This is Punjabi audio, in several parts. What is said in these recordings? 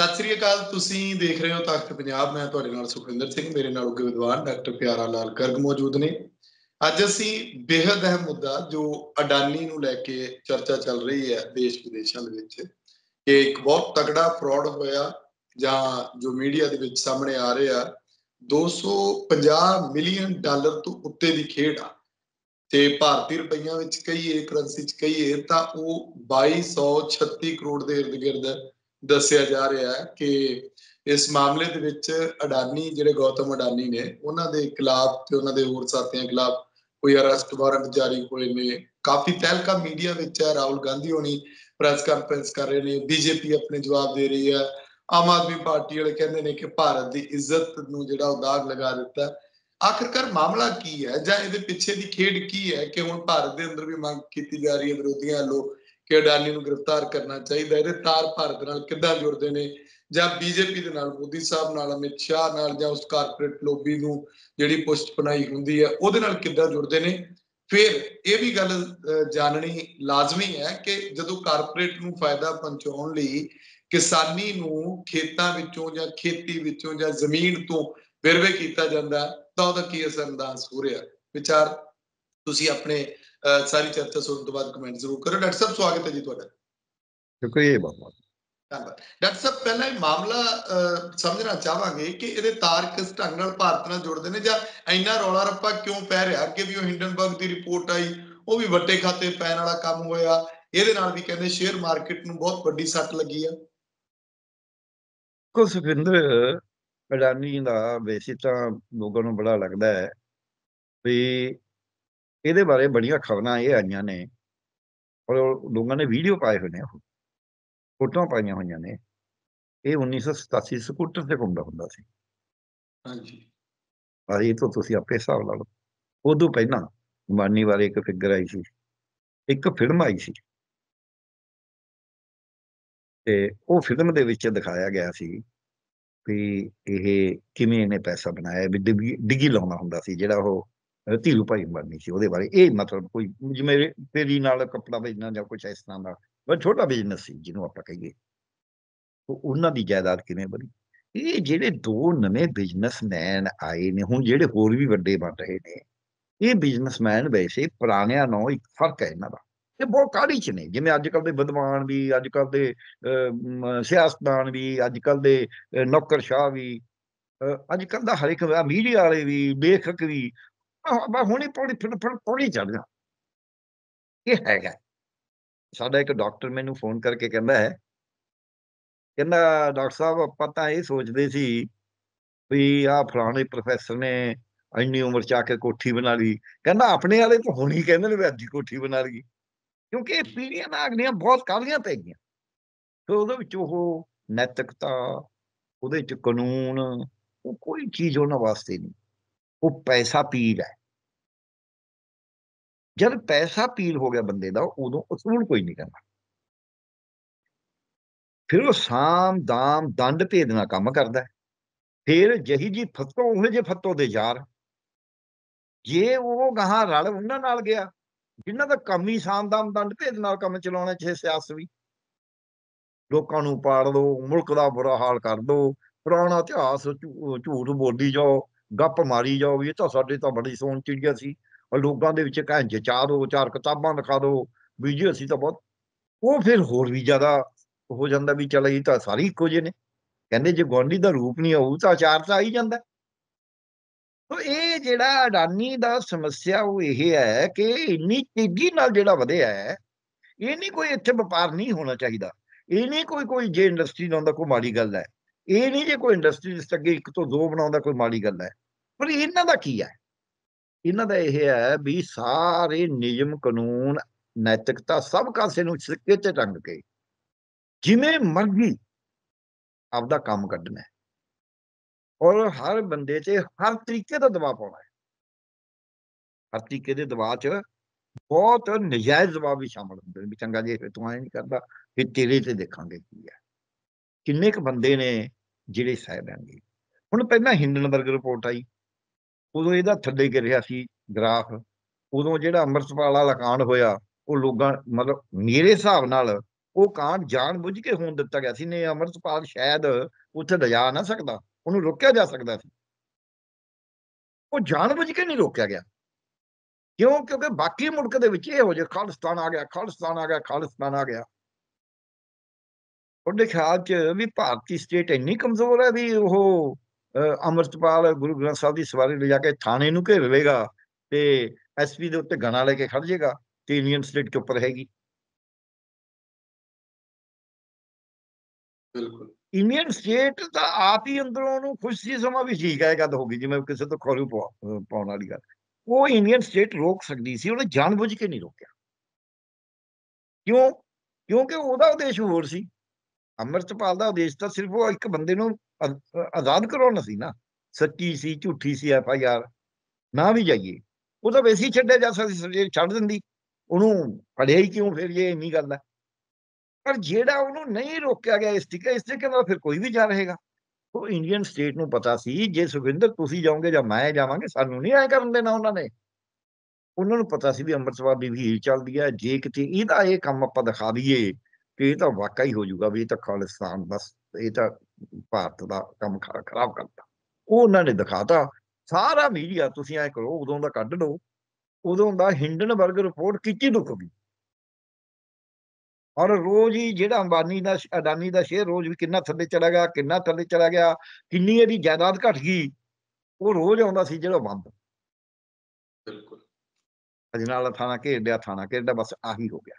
ਸਤਿ ਸ੍ਰੀ ਅਕਾਲ ਤੁਸੀਂ ਦੇਖ ਰਹੇ ਹੋ ਤਖਤ ਪੰਜਾਬ ਮੈਂ ਤੁਹਾਡੇ ਨਾਲ ਸੁਖਵਿੰਦਰ ਸਿੰਘ ਮੇਰੇ ਨਾਲ ਉਗੇ ਵਿਦਵਾਨ ਡਾਕਟਰ ਪਿਆਰਾ ਲਾਲ ਗਰਗ ਮੌਜੂਦ ਨੇ ਅੱਜ ਅਸੀਂ ਬੇਹਦ ਅਹਿਮ ਮੁੱਦਾ ਜੋ ਅਡਾਨੀ ਨੂੰ ਲੈ ਕੇ ਚਰਚਾ ਚੱਲ ਰਹੀ ਹੈ ਦੇਸ਼ ਵਿਦੇਸ਼ਾਂ ਦੇ ਵਿੱਚ ਕਿ ਇੱਕ ਬਹੁਤ ਤਕੜਾ ਫਰਾਡ ਹੋਇਆ ਜਾਂ ਜੋ ਮੀਡੀਆ ਦੇ ਵਿੱਚ ਸਾਹਮਣੇ ਆ ਰਿਹਾ 250 ਮਿਲੀਅਨ ਡਾਲਰ ਤੋਂ ਉੱਤੇ ਦੀ ਖੇਡ ਆ ਤੇ ਭਾਰਤੀ ਰੁਪਈਆਂ ਵਿੱਚ ਕਈ ਏ ਕਰੰਸੀ ਚ ਕਈ ਏ ਤਾਂ ਉਹ 2236 ਕਰੋੜ ਦੇ ird-gird ਦੱਸਿਆ ਜਾ ਰਿਹਾ ਹੈ ਕਿ ਇਸ ਮਾਮਲੇ ਦੇ ਵਿੱਚ ਅਡਾਨੀ ਜਿਹੜੇ ਗੌਤਮ ਅਡਾਨੀ ਨੇ ਉਹਨਾਂ ਦੇ ਖਿਲਾਫ ਤੇ ਉਹਨਾਂ ਦੇ ਹੋਰ ਸਾਥੀਆਂ ਖਿਲਾਫ ਕੋਈ ਅਰੈਸਟ ਵਾਰੰਟ ਜਾਰੀ ਹੋਏ ਨੇ ਕਾਫੀ ਤਹਿਲਕਾ ਮੀਡੀਆ ਵਿੱਚ ਹੈ ਰਾਹੁਲ ਗਾਂਧੀ ਹੋਣੀ ਪ੍ਰੈਸ ਕਾਨਫਰੰਸ ਕਰ ਰਹੇ ਨੇ ਬੀਜੇਪੀ ਆਪਣੇ ਜਵਾਬ ਦੇ ਰਹੀ ਹੈ ਆਮ ਆਦਮੀ ਪਾਰਟੀ ਵਾਲੇ ਕਹਿੰਦੇ ਨੇ ਕਿ ਭਾਰਤ ਦੀ ਇੱਜ਼ਤ ਨੂੰ ਜਿਹੜਾ ਉਦਾਗ ਲਗਾ ਦਿੱਤਾ ਆਖਰਕਾਰ ਮਾਮਲਾ ਕੀ ਹੈ ਜਾਂ ਇਹਦੇ ਪਿੱਛੇ ਦੀ ਖੇਡ ਕੀ ਹੈ ਕਿ ਹੁਣ ਭਾਰਤ ਦੇ ਅੰਦਰ ਵੀ ਮੰਗ ਕੀਤੀ ਜਾ ਰਹੀ ਹੈ ਵਿਰੋਧੀਆਂ ਵੱਲੋਂ ਕਿ ਅਡਾਨੀ ਨੂੰ ਗ੍ਰਿਫਤਾਰ ਕਰਨਾ ਚਾਹੀਦਾ ਇਹਦੇ ਤਾਰ ਭਾਰਤ ਨਾਲ ਕਿੱਦਾਂ ਜੁੜਦੇ ਨੇ ਜਾਂ ਬੀਜੇਪੀ ਦੇ ਨਾਲ ਮੋਦੀ ਸਾਹਿਬ ਨਾਲ ਅਮਿਤ ਸ਼ਾਹ ਨਾਲ ਜਾਂ ਉਸ ਕਾਰਪੋਰੇਟ ਲੋਬੀ ਨੂੰ ਜਿਹੜੀ ਪੁਸ਼ਟ ਬਣਾਈ ਹੁੰਦੀ ਹੈ ਉਹਦੇ ਨਾਲ ਕਿੱਦਾਂ ਜੁੜਦੇ ਨੇ ਫਿਰ ਇਹ ਵੀ ਗੱਲ ਜਾਣਨੀ ਲਾਜ਼ਮੀ ਹੈ ਕਿ ਜਦੋਂ ਕਾਰਪੋਰੇਟ ਨੂੰ ਫਾਇਦਾ ਪਹੁੰਚਾਉਣ ਲਈ ਕਿਸਾਨੀ ਨੂੰ ਖੇਤਾਂ ਵਿੱਚੋਂ ਜਾਂ ਖੇਤੀ ਵਿੱਚੋਂ ਜਾਂ ਜ਼ਮੀਨ ਤੋਂ ਵਿਰਵੇ ਕੀਤਾ ਜਾਂਦਾ ਤਾਂ ਉਹਦਾ ਕੀ ਅਸਰ ਅੰਦਾਜ਼ ਹੋ ਰਿਹਾ ਵਿਚਾਰ ਤੁਸੀਂ ਆਪਣੇ ਸਾਰੀ ਚਰਚਾ ਸੁਣਨ ਤੋਂ ਬਾਅਦ ਕਮੈਂਟ ਜ਼ਰੂਰ ਕਰੋ ਡਾਕਟਰ ਸਾਹਿਬ ਸਵਾਗਤ ਹੈ ਜੀ ਤੁਹਾਡਾ ਸ਼ੁਕਰੀਆ ਬਹੁਤ ਧੰਨਵਾਦ ਡਾਕਟਰ ਸਾਹਿਬ ਪਹਿਲਾਂ ਇਹ ਮਾਮਲਾ ਸਮਝਣਾ ਚਾਹਾਂਗੇ ਕਿ ਇਹਦੇ ਤਾਰ ਕਿਸ ਢੰਗ ਨਾਲ ਭਾਰਤ ਨਾਲ ਜੁੜਦੇ ਨੇ ਜਾਂ ਇੰਨਾ ਰੌਲਾ ਰੱਪਾ ਕਿਉਂ ਪੈ ਰਿਹਾ ਅੱਗੇ ਵੀ ਉਹ ਹਿੰਡਨਬਰਗ ਦੀ ਰਿਪੋਰਟ ਆਈ ਉਹ ਵੀ ਵੱਟੇ ਖਾਤੇ ਪੈਣ ਵਾਲਾ ਕੰਮ ਹੋਇਆ ਇਹਦੇ ਨਾਲ ਵੀ ਕਹਿੰਦੇ ਸ਼ੇਅਰ ਮਾਰਕੀਟ ਨੂੰ ਬਹੁਤ ਵੱਡੀ ਸੱਟ ਲੱਗੀ ਆ ਕੋ ਸੁਖਿੰਦਰ ਅਡਾਨੀ ਦਾ ਵੈਸੇ ਤਾਂ ਲੋਕਾਂ ਨੂੰ ਬੜਾ ਲੱਗਦਾ ਹੈ ਵੀ ਇਹਦੇ ਬਾਰੇ ਬੜੀਆਂ ਖਬਰਾਂ ਇਹ ਆਈਆਂ ਨੇ ਔਰ ਲੋਕਾਂ ਨੇ ਵੀਡੀਓ ਪਾਏ ਹੋਏ ਨੇ ਉਹ ਫੋਟੋਆਂ ਪਾਈਆਂ ਹੋਈਆਂ ਨੇ ਇਹ 1987 ਸਕੂਟਰ ਤੇ ਘੁੰਮਦਾ ਹੁੰਦਾ ਸੀ ਹਾਂਜੀ ਆ ਇਹ ਤਾਂ ਤੁਸੀਂ ਆਪੇ ਹਿਸਾਬ ਲਾ ਲਓ ਉਦੋਂ ਪਹਿਲਾਂ ਮਾਨੀ ਬਾਰੇ ਇੱਕ ਫਿਗਰ ਆਈ ਸੀ ਇੱਕ ਫਿਲਮ ਆਈ ਸੀ ਤੇ ਉਹ ਫਿਲਮ ਦੇ ਵਿੱਚ ਦਿਖਾਇਆ ਗਿਆ ਸੀ ਵੀ ਇਹ ਕਿਵੇਂ ਇਹਨੇ ਪੈਸਾ ਬਣਾਇਆ ਵੀ ਡਿੱਗੀ ਲਾਉਣਾ ਹੁੰਦਾ ਸੀ ਜਿਹੜਾ ਉਹ ਧੀਰੂ ਭਾਈ ਮਰਨੀ ਸੀ ਉਹਦੇ ਬਾਰੇ ਇਹ ਮਤਲਬ ਕੋਈ ਜਿਵੇਂ ਤੇਰੀ ਨਾਲ ਕਪੜਾ ਵੇਚਣਾ ਜਾਂ ਕੁਝ ਇਸ ਤਰ੍ਹਾਂ ਦਾ ਬਸ ਛੋਟਾ ਬਿਜ਼ਨਸ ਸੀ ਜਿਹਨੂੰ ਆਪਾਂ ਕਹੀਏ ਉਹ ਉਹਨਾਂ ਦੀ ਜਾਇਦਾਦ ਕਿਵੇਂ ਬਣੀ ਇਹ ਜਿਹੜੇ ਦੋ ਨਵੇਂ ਬਿਜ਼ਨਸਮੈਨ ਆਏ ਨੇ ਹੁਣ ਜਿਹੜੇ ਹੋਰ ਵੀ ਵੱਡੇ ਬਣ ਰਹੇ ਨੇ ਇਹ ਬਿਜ਼ਨਸਮੈਨ ਵੈਸੇ ਪੁਰਾਣਿਆਂ ਨਾਲੋਂ ਇੱਕ ਫਰਕ ਹੈ ਇਹਨਾਂ ਦਾ ਇਹ ਬਹੁਤ ਕਾਲੀ ਚ ਨੇ ਜਿਵੇਂ ਅੱਜ ਕੱਲ ਦੇ ਵਿਦਵਾਨ ਵੀ ਅੱਜ ਕੱਲ ਦੇ ਸਿਆਸਤਦਾਨ ਵੀ ਅੱਜ ਕੱਲ ਦੇ ਨੌਕਰਸ਼ਾਹ ਵੀ ਅੱਜ ਕੱਲ ਦਾ ਹਰ ਇੱਕ ਮੀਡੀਆ ਵਾਲੇ ਵੀ ਬੇਖਕ ਵੀ ਮੈਂ ਹੁਣੇ ਪੌੜੀ ਫਿਰ ਪੌੜੀ ਚੜ ਜਾ ਇਹ ਹੈਗਾ ਸਾਡਾ ਇੱਕ ਡਾਕਟਰ ਮੈਨੂੰ ਫੋਨ ਕਰਕੇ ਕਹਿੰਦਾ ਹੈ ਕਹਿੰਦਾ ਡਾਕਟਰ ਸਾਹਿਬ ਆਪਾਂ ਤਾਂ ਇਹ ਸੋਚਦੇ ਸੀ ਵੀ ਆ ਫਲਾਣੇ ਪ੍ਰੋਫੈਸਰ ਨੇ ਇੰਨੀ ਉਮਰ ਚ ਆ ਕੇ ਕੋਠੀ ਬਣਾ ਲਈ ਕਹਿੰਦਾ ਆਪਣੇ ਵਾਲੇ ਤਾਂ ਹੁਣ ਹੀ ਕਹਿੰਦੇ ਨੇ ਵੀ ਅੱਜ ਕੋਠੀ ਬਣਾ ਲਈ ਕਿਉਂਕਿ ਇਹ ਪੀੜੀਆਂ ਨਾਲ ਅਗਲੀਆਂ ਬਹੁਤ ਕਾਲੀਆਂ ਪੈ ਗਈਆਂ ਤੇ ਉਹਦੇ ਵਿੱਚ ਉਹ ਨੈਤਿਕਤਾ ਉਹਦੇ ਚ ਕਾਨੂੰਨ ਉਹ ਕੋਈ ਚੀਜ਼ ਉਹਨਾਂ ਵਾਸਤੇ ਨਹੀਂ ਉਹ ਪੈਸਾ ਪੀੜ ਹੈ ਜਦ ਪੈਸਾ ਪੀਲ ਹੋ ਗਿਆ ਬੰਦੇ ਦਾ ਉਦੋਂ ਅਸੂਲ ਕੋਈ ਨਹੀਂ ਕਰਨਾ ਫਿਰ ਉਹ ਸਾਮ ਦਾਮ ਦੰਡ ਭੇਦਣਾ ਕੰਮ ਕਰਦਾ ਫਿਰ ਜਹੀ ਜੀ ਫਤੋ ਉਹ ਜੇ ਫਤੋ ਦੇ ਯਾਰ ਜੇ ਉਹ ਗਾਹਾਂ ਰਲ ਉਹਨਾਂ ਨਾਲ ਗਿਆ ਜਿਨ੍ਹਾਂ ਦਾ ਕੰਮ ਹੀ ਸਾਮ ਦਾਮ ਦੰਡ ਭੇਦ ਨਾਲ ਕੰਮ ਚਲਾਉਣਾ ਚਾਹੇ ਸਿਆਸ ਵੀ ਲੋਕਾਂ ਨੂੰ ਪਾੜ ਦੋ ਮੁਲਕ ਦਾ ਬੁਰਾ ਹਾਲ ਕਰ ਦੋ ਪੁਰਾਣਾ ਇਤਿਹਾਸ ਝੂਠ ਬੋਲੀ ਜਾਓ ਗੱਪ ਮਾਰੀ ਜਾਓ ਇਹ ਤਾਂ ਸਾਡੇ ਤਾਂ ਬੜੀ ਸੋਨ ਚਿੜੀਆ ਸੀ ਔਰ ਲੋਕਾਂ ਦੇ ਵਿੱਚ ਕਹਿੰ ਜਚਾ ਦੋ ਚਾਰ ਕਿਤਾਬਾਂ ਦਿਖਾ ਦੋ ਵੀ ਜੀ ਅਸੀਂ ਤਾਂ ਬਹੁਤ ਉਹ ਫਿਰ ਹੋਰ ਵੀ ਜ਼ਿਆਦਾ ਹੋ ਜਾਂਦਾ ਵੀ ਚਲ ਇਹ ਤਾਂ ਸਾਰੀ ਇੱਕੋ ਜਿਹੇ ਨੇ ਕਹਿੰਦੇ ਜੇ ਗੋਂਡੀ ਦਾ ਰੂਪ ਨਹੀਂ ਆਉ ਤਾਂ ਆਚਾਰ ਤਾਂ ਆਈ ਜਾਂਦਾ ਤੋ ਇਹ ਜਿਹੜਾ ਅਡਾਨੀ ਦਾ ਸਮੱਸਿਆ ਉਹ ਇਹ ਹੈ ਕਿ ਇੰਨੀ ਤੇਜ਼ੀ ਨਾਲ ਜਿਹੜਾ ਵਧਿਆ ਹੈ ਇਹ ਨਹੀਂ ਕੋਈ ਇੱਥੇ ਵਪਾਰ ਨਹੀਂ ਹੋਣਾ ਚਾਹੀਦਾ ਇਹ ਨਹੀਂ ਕੋਈ ਕੋਈ ਜੇ ਇੰਡਸਟਰੀ ਹੁੰਦਾ ਕੋਈ ਮਾੜੀ ਗੱਲ ਹੈ ਇਹ ਨਹੀਂ ਜੇ ਕੋਈ ਇੰਡਸਟਰੀ ਇਸ ਅੱਗੇ ਇੱਕ ਤੋਂ ਦੋ ਬਣਾਉਂਦਾ ਕੋਈ ਮਾੜੀ ਗੱਲ ਹੈ ਪਰ ਇਹਨਾਂ ਦਾ ਕੀ ਹੈ ਇਹਨਾਂ ਦਾ ਇਹ ਹੈ ਵੀ ਸਾਰੇ ਨਿਯਮ ਕਾਨੂੰਨ ਨੈਤਿਕਤਾ ਸਭ ਕਾਸੇ ਨੂੰ ਸਿੱਕੇ ਤੇ ਟੰਗ ਕੇ ਜਿਵੇਂ ਮਰਜ਼ੀ ਆਪਦਾ ਕੰਮ ਕੱਢਣਾ ਹੈ ਔਰ ਹਰ ਬੰਦੇ ਤੇ ਹਰ ਤਰੀਕੇ ਦਾ ਦਬਾਅ ਪਾਉਣਾ ਹੈ ਹਰ ਤਰੀਕੇ ਦੇ ਦਬਾਅ 'ਚ ਬਹੁਤ ਨਜਾਇਜ਼ ਦਬਾਅ ਵੀ ਸ਼ਾਮਲ ਹੁੰਦੇ ਨੇ ਵੀ ਚੰਗਾ ਜੇ ਤੂੰ ਐ ਨਹੀਂ ਕਰਦਾ ਫਿਰ ਤੇਰੇ ਤੇ ਦੇਖਾਂਗੇ ਕੀ ਹੈ ਕਿੰਨੇ ਕੁ ਬੰਦੇ ਨੇ ਜਿਹੜੇ ਸਹਿ ਲੈਣਗੇ ਹੁਣ ਪਹਿਲਾਂ ਹਿੰਡਨਬਰਗ ਰਿਪੋਰਟ ਆਈ ਉਦੋਂ ਇਹਦਾ ਥੱਲੇ ਗਿਰ ਰਿਹਾ ਸੀ ਗ੍ਰਾਫ ਉਦੋਂ ਜਿਹੜਾ ਅੰਮ੍ਰਿਤਪਾਲ ਵਾਲਾ ਕਾਂਡ ਹੋਇਆ ਉਹ ਲੋਕਾਂ ਮਤਲਬ ਮੇਰੇ ਹਿਸਾਬ ਨਾਲ ਉਹ ਕਾਂਡ ਜਾਣਬੁੱਝ ਕੇ ਹੋਣ ਦਿੱਤਾ ਗਿਆ ਸੀ ਨੇ ਅੰਮ੍ਰਿਤਪਾਲ ਸ਼ਾਇਦ ਉੱਥੇ ਲਿਜਾ ਨਾ ਸਕਦਾ ਉਹਨੂੰ ਰੋਕਿਆ ਜਾ ਸਕਦਾ ਸੀ ਉਹ ਜਾਣਬੁੱਝ ਕੇ ਨਹੀਂ ਰੋਕਿਆ ਗਿਆ ਕਿਉਂ ਕਿਉਂਕਿ ਬਾਕੀ ਮੁਲਕ ਦੇ ਵਿੱਚ ਇਹ ਹੋ ਜੇ ਖਾਲਸਤਾਨ ਆ ਗਿਆ ਖਾਲਸਤਾਨ ਆ ਗਿਆ ਖਾਲਸਤਾਨ ਆ ਗਿਆ ਉਹਦੇ ਖਿਆਲ 'ਚ ਵੀ ਭਾਰਤੀ ਸਟੇਟ ਇੰਨੀ ਕਮਜ਼ੋਰ ਹੈ ਵੀ ਉਹ ਅਮਰਤਪਾਲ ਗੁਰੂ ਗ੍ਰੰਥ ਸਾਹਿਬ ਦੀ ਸਵਾਰੀ ਲੈ ਜਾ ਕੇ ਥਾਣੇ ਨੂੰ ਘੇਰ ਲੇਗਾ ਤੇ ਐਸਪੀ ਦੇ ਉੱਤੇ ਗਣਾ ਲੈ ਕੇ ਖੜ ਜਾਏਗਾ ਤੇ ਇੰਡੀਅਨ ਸਟੇਟ ਉੱਪਰ ਰਹੇਗੀ ਬਿਲਕੁਲ ਇੰਡੀਅਨ ਸਟੇਟ ਦਾ ਆਪ ਹੀ ਅੰਦਰੋਂ ਨੂੰ ਖੁਸ਼ੀ ਸਮਾ ਵੀ ਠੀਕ ਹੈ ਗੱਲ ਹੋ ਗਈ ਜਿਵੇਂ ਕਿਸੇ ਤੋਂ ਖੋਰੂ ਪਾਉਣ ਵਾਲੀ ਗੱਲ ਉਹ ਇੰਡੀਅਨ ਸਟੇਟ ਰੋਕ ਸਕਦੀ ਸੀ ਉਹਨੇ ਜਾਣਬੁੱਝ ਕੇ ਨਹੀਂ ਰੋਕਿਆ ਕਿਉਂ ਕਿਉਂਕਿ ਉਹਦਾ ਉਦੇਸ਼ ਹੋਰ ਸੀ ਅਮਰਤਪਾਲ ਦਾ ਉਦੇਸ਼ ਤਾਂ ਸਿਰਫ ਉਹ ਇੱਕ ਬੰਦੇ ਨੂੰ ਆਜ਼ਾਦ ਕਰਾਉਣਾ ਸੀ ਨਾ ਸੱਚੀ ਸੀ ਝੂਠੀ ਸੀ ਐਫ ਆਈ ਆਰ ਨਾ ਵੀ ਜਾਈਏ ਉਹ ਤਾਂ ਵੈਸੇ ਹੀ ਛੱਡਿਆ ਜਾ ਸਕਦੀ ਸੀ ਛੱਡ ਦਿੰਦੀ ਉਹਨੂੰ ਫੜਿਆ ਹੀ ਕਿਉਂ ਫਿਰ ਇਹ ਇੰਨੀ ਗੱਲ ਹੈ ਪਰ ਜਿਹੜਾ ਉਹਨੂੰ ਨਹੀਂ ਰੋਕਿਆ ਗਿਆ ਇਸ ਤਰੀਕੇ ਇਸ ਤਰੀਕੇ ਨਾਲ ਫਿਰ ਕੋਈ ਵੀ ਜਾ ਰਹੇਗਾ ਉਹ ਇੰਡੀਅਨ ਸਟੇਟ ਨੂੰ ਪਤਾ ਸੀ ਜੇ ਸੁਖਿੰਦਰ ਤੁਸੀਂ ਜਾਓਗੇ ਜਾਂ ਮੈਂ ਜਾਵਾਂਗੇ ਸਾਨੂੰ ਨਹੀਂ ਐ ਕਰਨ ਦੇਣਾ ਉਹਨਾਂ ਨੇ ਉਹਨਾਂ ਨੂੰ ਪਤਾ ਸੀ ਵੀ ਅੰਮ੍ਰਿਤਸਰ ਵੀ ਹੀਲ ਚੱਲਦੀ ਹੈ ਜੇ ਕਿਤੇ ਇਹਦਾ ਇਹ ਕੰਮ ਆਪਾਂ ਦਿਖਾ ਦਈਏ ਤੇ ਇਹ ਤਾਂ ਵਾਕਈ ਹੋ ਜਾਊਗਾ ਵੀ ਇਹ ਤਾਂ ਖਾਲਿਸਤਾਨ ਬਸ ਇਹ ਤਾਂ ਭਾਰਤ ਦਾ ਕੰਮ ਖਰਾਬ ਕਰਤਾ ਉਹ ਉਹਨਾਂ ਨੇ ਦਿਖਾਤਾ ਸਾਰਾ ਮੀਡੀਆ ਤੁਸੀਂ ਐ ਕਰੋ ਉਦੋਂ ਦਾ ਕੱਢ ਲਓ ਉਦੋਂ ਦਾ ਹਿੰਡਨਬਰਗ ਰਿਪੋਰਟ ਕਿੱਚੀ ਦੁੱਖ ਗਈ ਔਰ ਰੋਜ਼ ਹੀ ਜਿਹੜਾ ਅੰਬਾਨੀ ਦਾ ਅਡਾਨੀ ਦਾ ਸ਼ੇਅਰ ਰੋਜ਼ ਵੀ ਕਿੰਨਾ ਥੱਲੇ ਚਲਾ ਗਿਆ ਕਿੰਨਾ ਥੱਲੇ ਚਲਾ ਗਿਆ ਕਿੰਨੀ ਇਹਦੀ ਜਾਇਦਾਦ ਘਟ ਗਈ ਉਹ ਰੋਜ਼ ਆਉਂਦਾ ਸੀ ਜਿਹੜਾ ਬੰਦ ਬਿਲਕੁਲ ਅਜਨਾਲਾ ਥਾਣਾ ਘੇੜਿਆ ਥਾਣਾ ਘੇੜਿਆ ਬਸ ਆਹੀ ਹੋ ਗਿਆ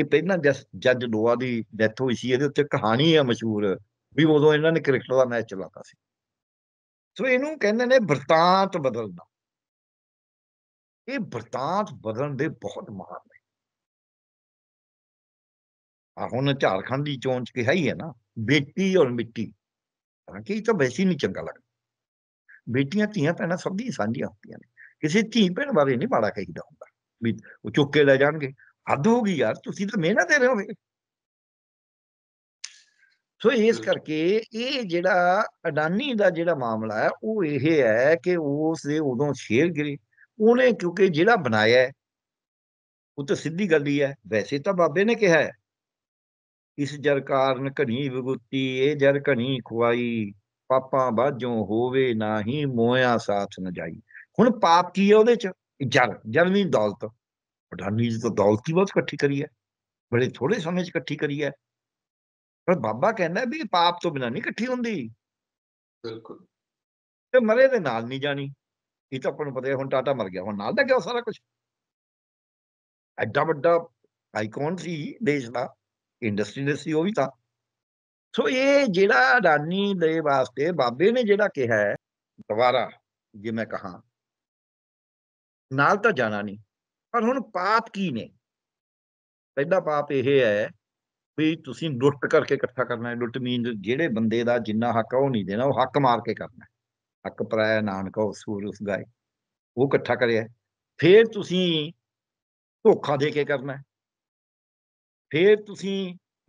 ਇਹ ਪਹਿਲਾਂ ਜੱਜ ਲੋਆ ਦੀ ਡੈਥ ਹੋਈ ਸੀ ਇਹਦੇ ਉੱਤੇ ਕਹਾਣੀ ਆ ਮਸ਼ਹੂਰ ਵੀ ਉਦੋਂ ਇਹਨਾਂ ਨੇ ਕ੍ਰਿਕਟ ਦਾ ਮੈਚ ਚਲਾਤਾ ਸੀ ਸੋ ਇਹਨੂੰ ਕਹਿੰਦੇ ਨੇ ਵਰਤਾਂਤ ਬਦਲਣਾ ਇਹ ਵਰਤਾਂਤ ਬਦਲਣ ਦੇ ਬਹੁਤ ਮਾਹਰ ਨੇ ਆ ਹੁਣ ਝਾਰਖੰਡ ਦੀ ਚੋਣ ਚ ਕਿਹਾ ਹੀ ਹੈ ਨਾ ਬੇਟੀ ਔਰ ਮਿੱਟੀ ਕਿ ਇਹ ਤਾਂ ਵੈਸੀ ਨਹੀਂ ਚੰਗਾ ਲੱਗਦਾ ਬੇਟੀਆਂ ਧੀਆਂ ਪੈਣਾ ਸਭ ਦੀ ਸਾਂਝੀਆਂ ਹੁੰਦੀਆਂ ਨੇ ਕਿਸੇ ਧੀ ਪੈਣ ਬਾਰੇ ਨਹੀਂ ਮਾੜਾ ਕਹੀਦਾ ਹੁੰਦਾ ਵੀ ਉਹ ਚੁੱਕ ਕੇ ਲੈ ਜਾਣਗੇ ਅੱਧ ਹੋ ਗਈ ਯਾਰ ਤੁਸੀਂ ਤਾਂ ਮਿਹਨਤ ਦੇ ਰਹੇ ਹੋ ਸੋ ਇਸ ਕਰਕੇ ਇਹ ਜਿਹੜਾ ਅਡਾਨੀ ਦਾ ਜਿਹੜਾ ਮਾਮਲਾ ਹੈ ਉਹ ਇਹ ਹੈ ਕਿ ਉਸ ਦੇ ਉਦੋਂ ਸ਼ੇਅਰ ਗਿਰੇ ਉਹਨੇ ਕਿਉਂਕਿ ਜਿਹੜਾ ਬਣਾਇਆ ਉਹ ਤਾਂ ਸਿੱਧੀ ਗੱਲ ਹੀ ਹੈ ਵੈਸੇ ਤਾਂ ਬਾਬੇ ਨੇ ਕਿਹਾ ਇਸ ਜਰ ਕਾਰਨ ਘਣੀ ਵਿਗੁੱਤੀ ਇਹ ਜਰ ਘਣੀ ਖੁਆਈ ਪਾਪਾਂ ਬਾਝੋਂ ਹੋਵੇ ਨਾਹੀ ਮੋਇਆ ਸਾਥ ਨ ਜਾਈ ਹੁਣ ਪਾਪ ਕੀ ਹੈ ਉਹਦੇ ਚ ਜਰ ਜਨਮੀ ਦੌਲਤ ਅਡਾਨੀ ਜੀ ਤਾਂ ਦੌਲਤ ਹੀ ਬਹੁਤ ਇਕੱਠੀ ਕਰੀ ਹੈ ਬੜੇ ਥੋੜੇ ਸਮੇਂ ਚ ਇਕੱਠੀ ਕਰੀ ਹੈ ਪਰ ਬਾਬਾ ਕਹਿੰਦਾ ਵੀ ਪਾਪ ਤੋਂ ਬਿਨਾ ਨਹੀਂ ਇਕੱਠੀ ਹੁੰਦੀ ਬਿਲਕੁਲ ਤੇ ਮਰੇ ਦੇ ਨਾਲ ਨਹੀਂ ਜਾਣੀ ਇਹ ਤਾਂ ਆਪਾਂ ਨੂੰ ਪਤਾ ਹੈ ਹੁਣ ਟਾਟਾ ਮਰ ਗਿਆ ਹੁਣ ਨਾਲ ਦਾ ਕਿਉਂ ਸਾਰਾ ਕੁਝ ਐਡਾ ਵੱਡਾ ਆਈਕਨ ਸੀ ਦੇਸ਼ ਦਾ ਇੰਡਸਟਰੀ ਦੇ ਸੀ ਉਹ ਵੀ ਤਾਂ ਸੋ ਇਹ ਜਿਹੜਾ ਅਡਾਨੀ ਦੇ ਵਾਸਤੇ ਬਾਬੇ ਨੇ ਜਿਹੜਾ ਕਿਹਾ ਹੈ ਦੁਬਾਰਾ ਜੇ ਮੈਂ ਕਹਾ ਨਾਲ ਤਾਂ ਜਾਣਾ ਨਹੀਂ ਪਰ ਹੁਣ ਪਾਪ ਕੀ ਨੇ ਪਹਿਲਾ ਪਾਪ ਇਹ ਹੈ ਵੀ ਤੁਸੀਂ ਲੁੱਟ ਕਰਕੇ ਇਕੱਠਾ ਕਰਨਾ ਹੈ ਲੁੱਟ ਮੀਨ ਜਿਹੜੇ ਬੰਦੇ ਦਾ ਜਿੰਨਾ ਹੱਕ ਆ ਉਹ ਨਹੀਂ ਦੇਣਾ ਉਹ ਹੱਕ ਮਾਰ ਕੇ ਕਰਨਾ ਹੱਕ ਪਰਾਇਆ ਨਾਨਕਾ ਉਸੂਰ ਉਸ ਗਾਇ ਉਹ ਇਕੱਠਾ ਕਰਿਆ ਫਿਰ ਤੁਸੀਂ ਧੋਖਾ ਦੇ ਕੇ ਕਰਨਾ ਫਿਰ ਤੁਸੀਂ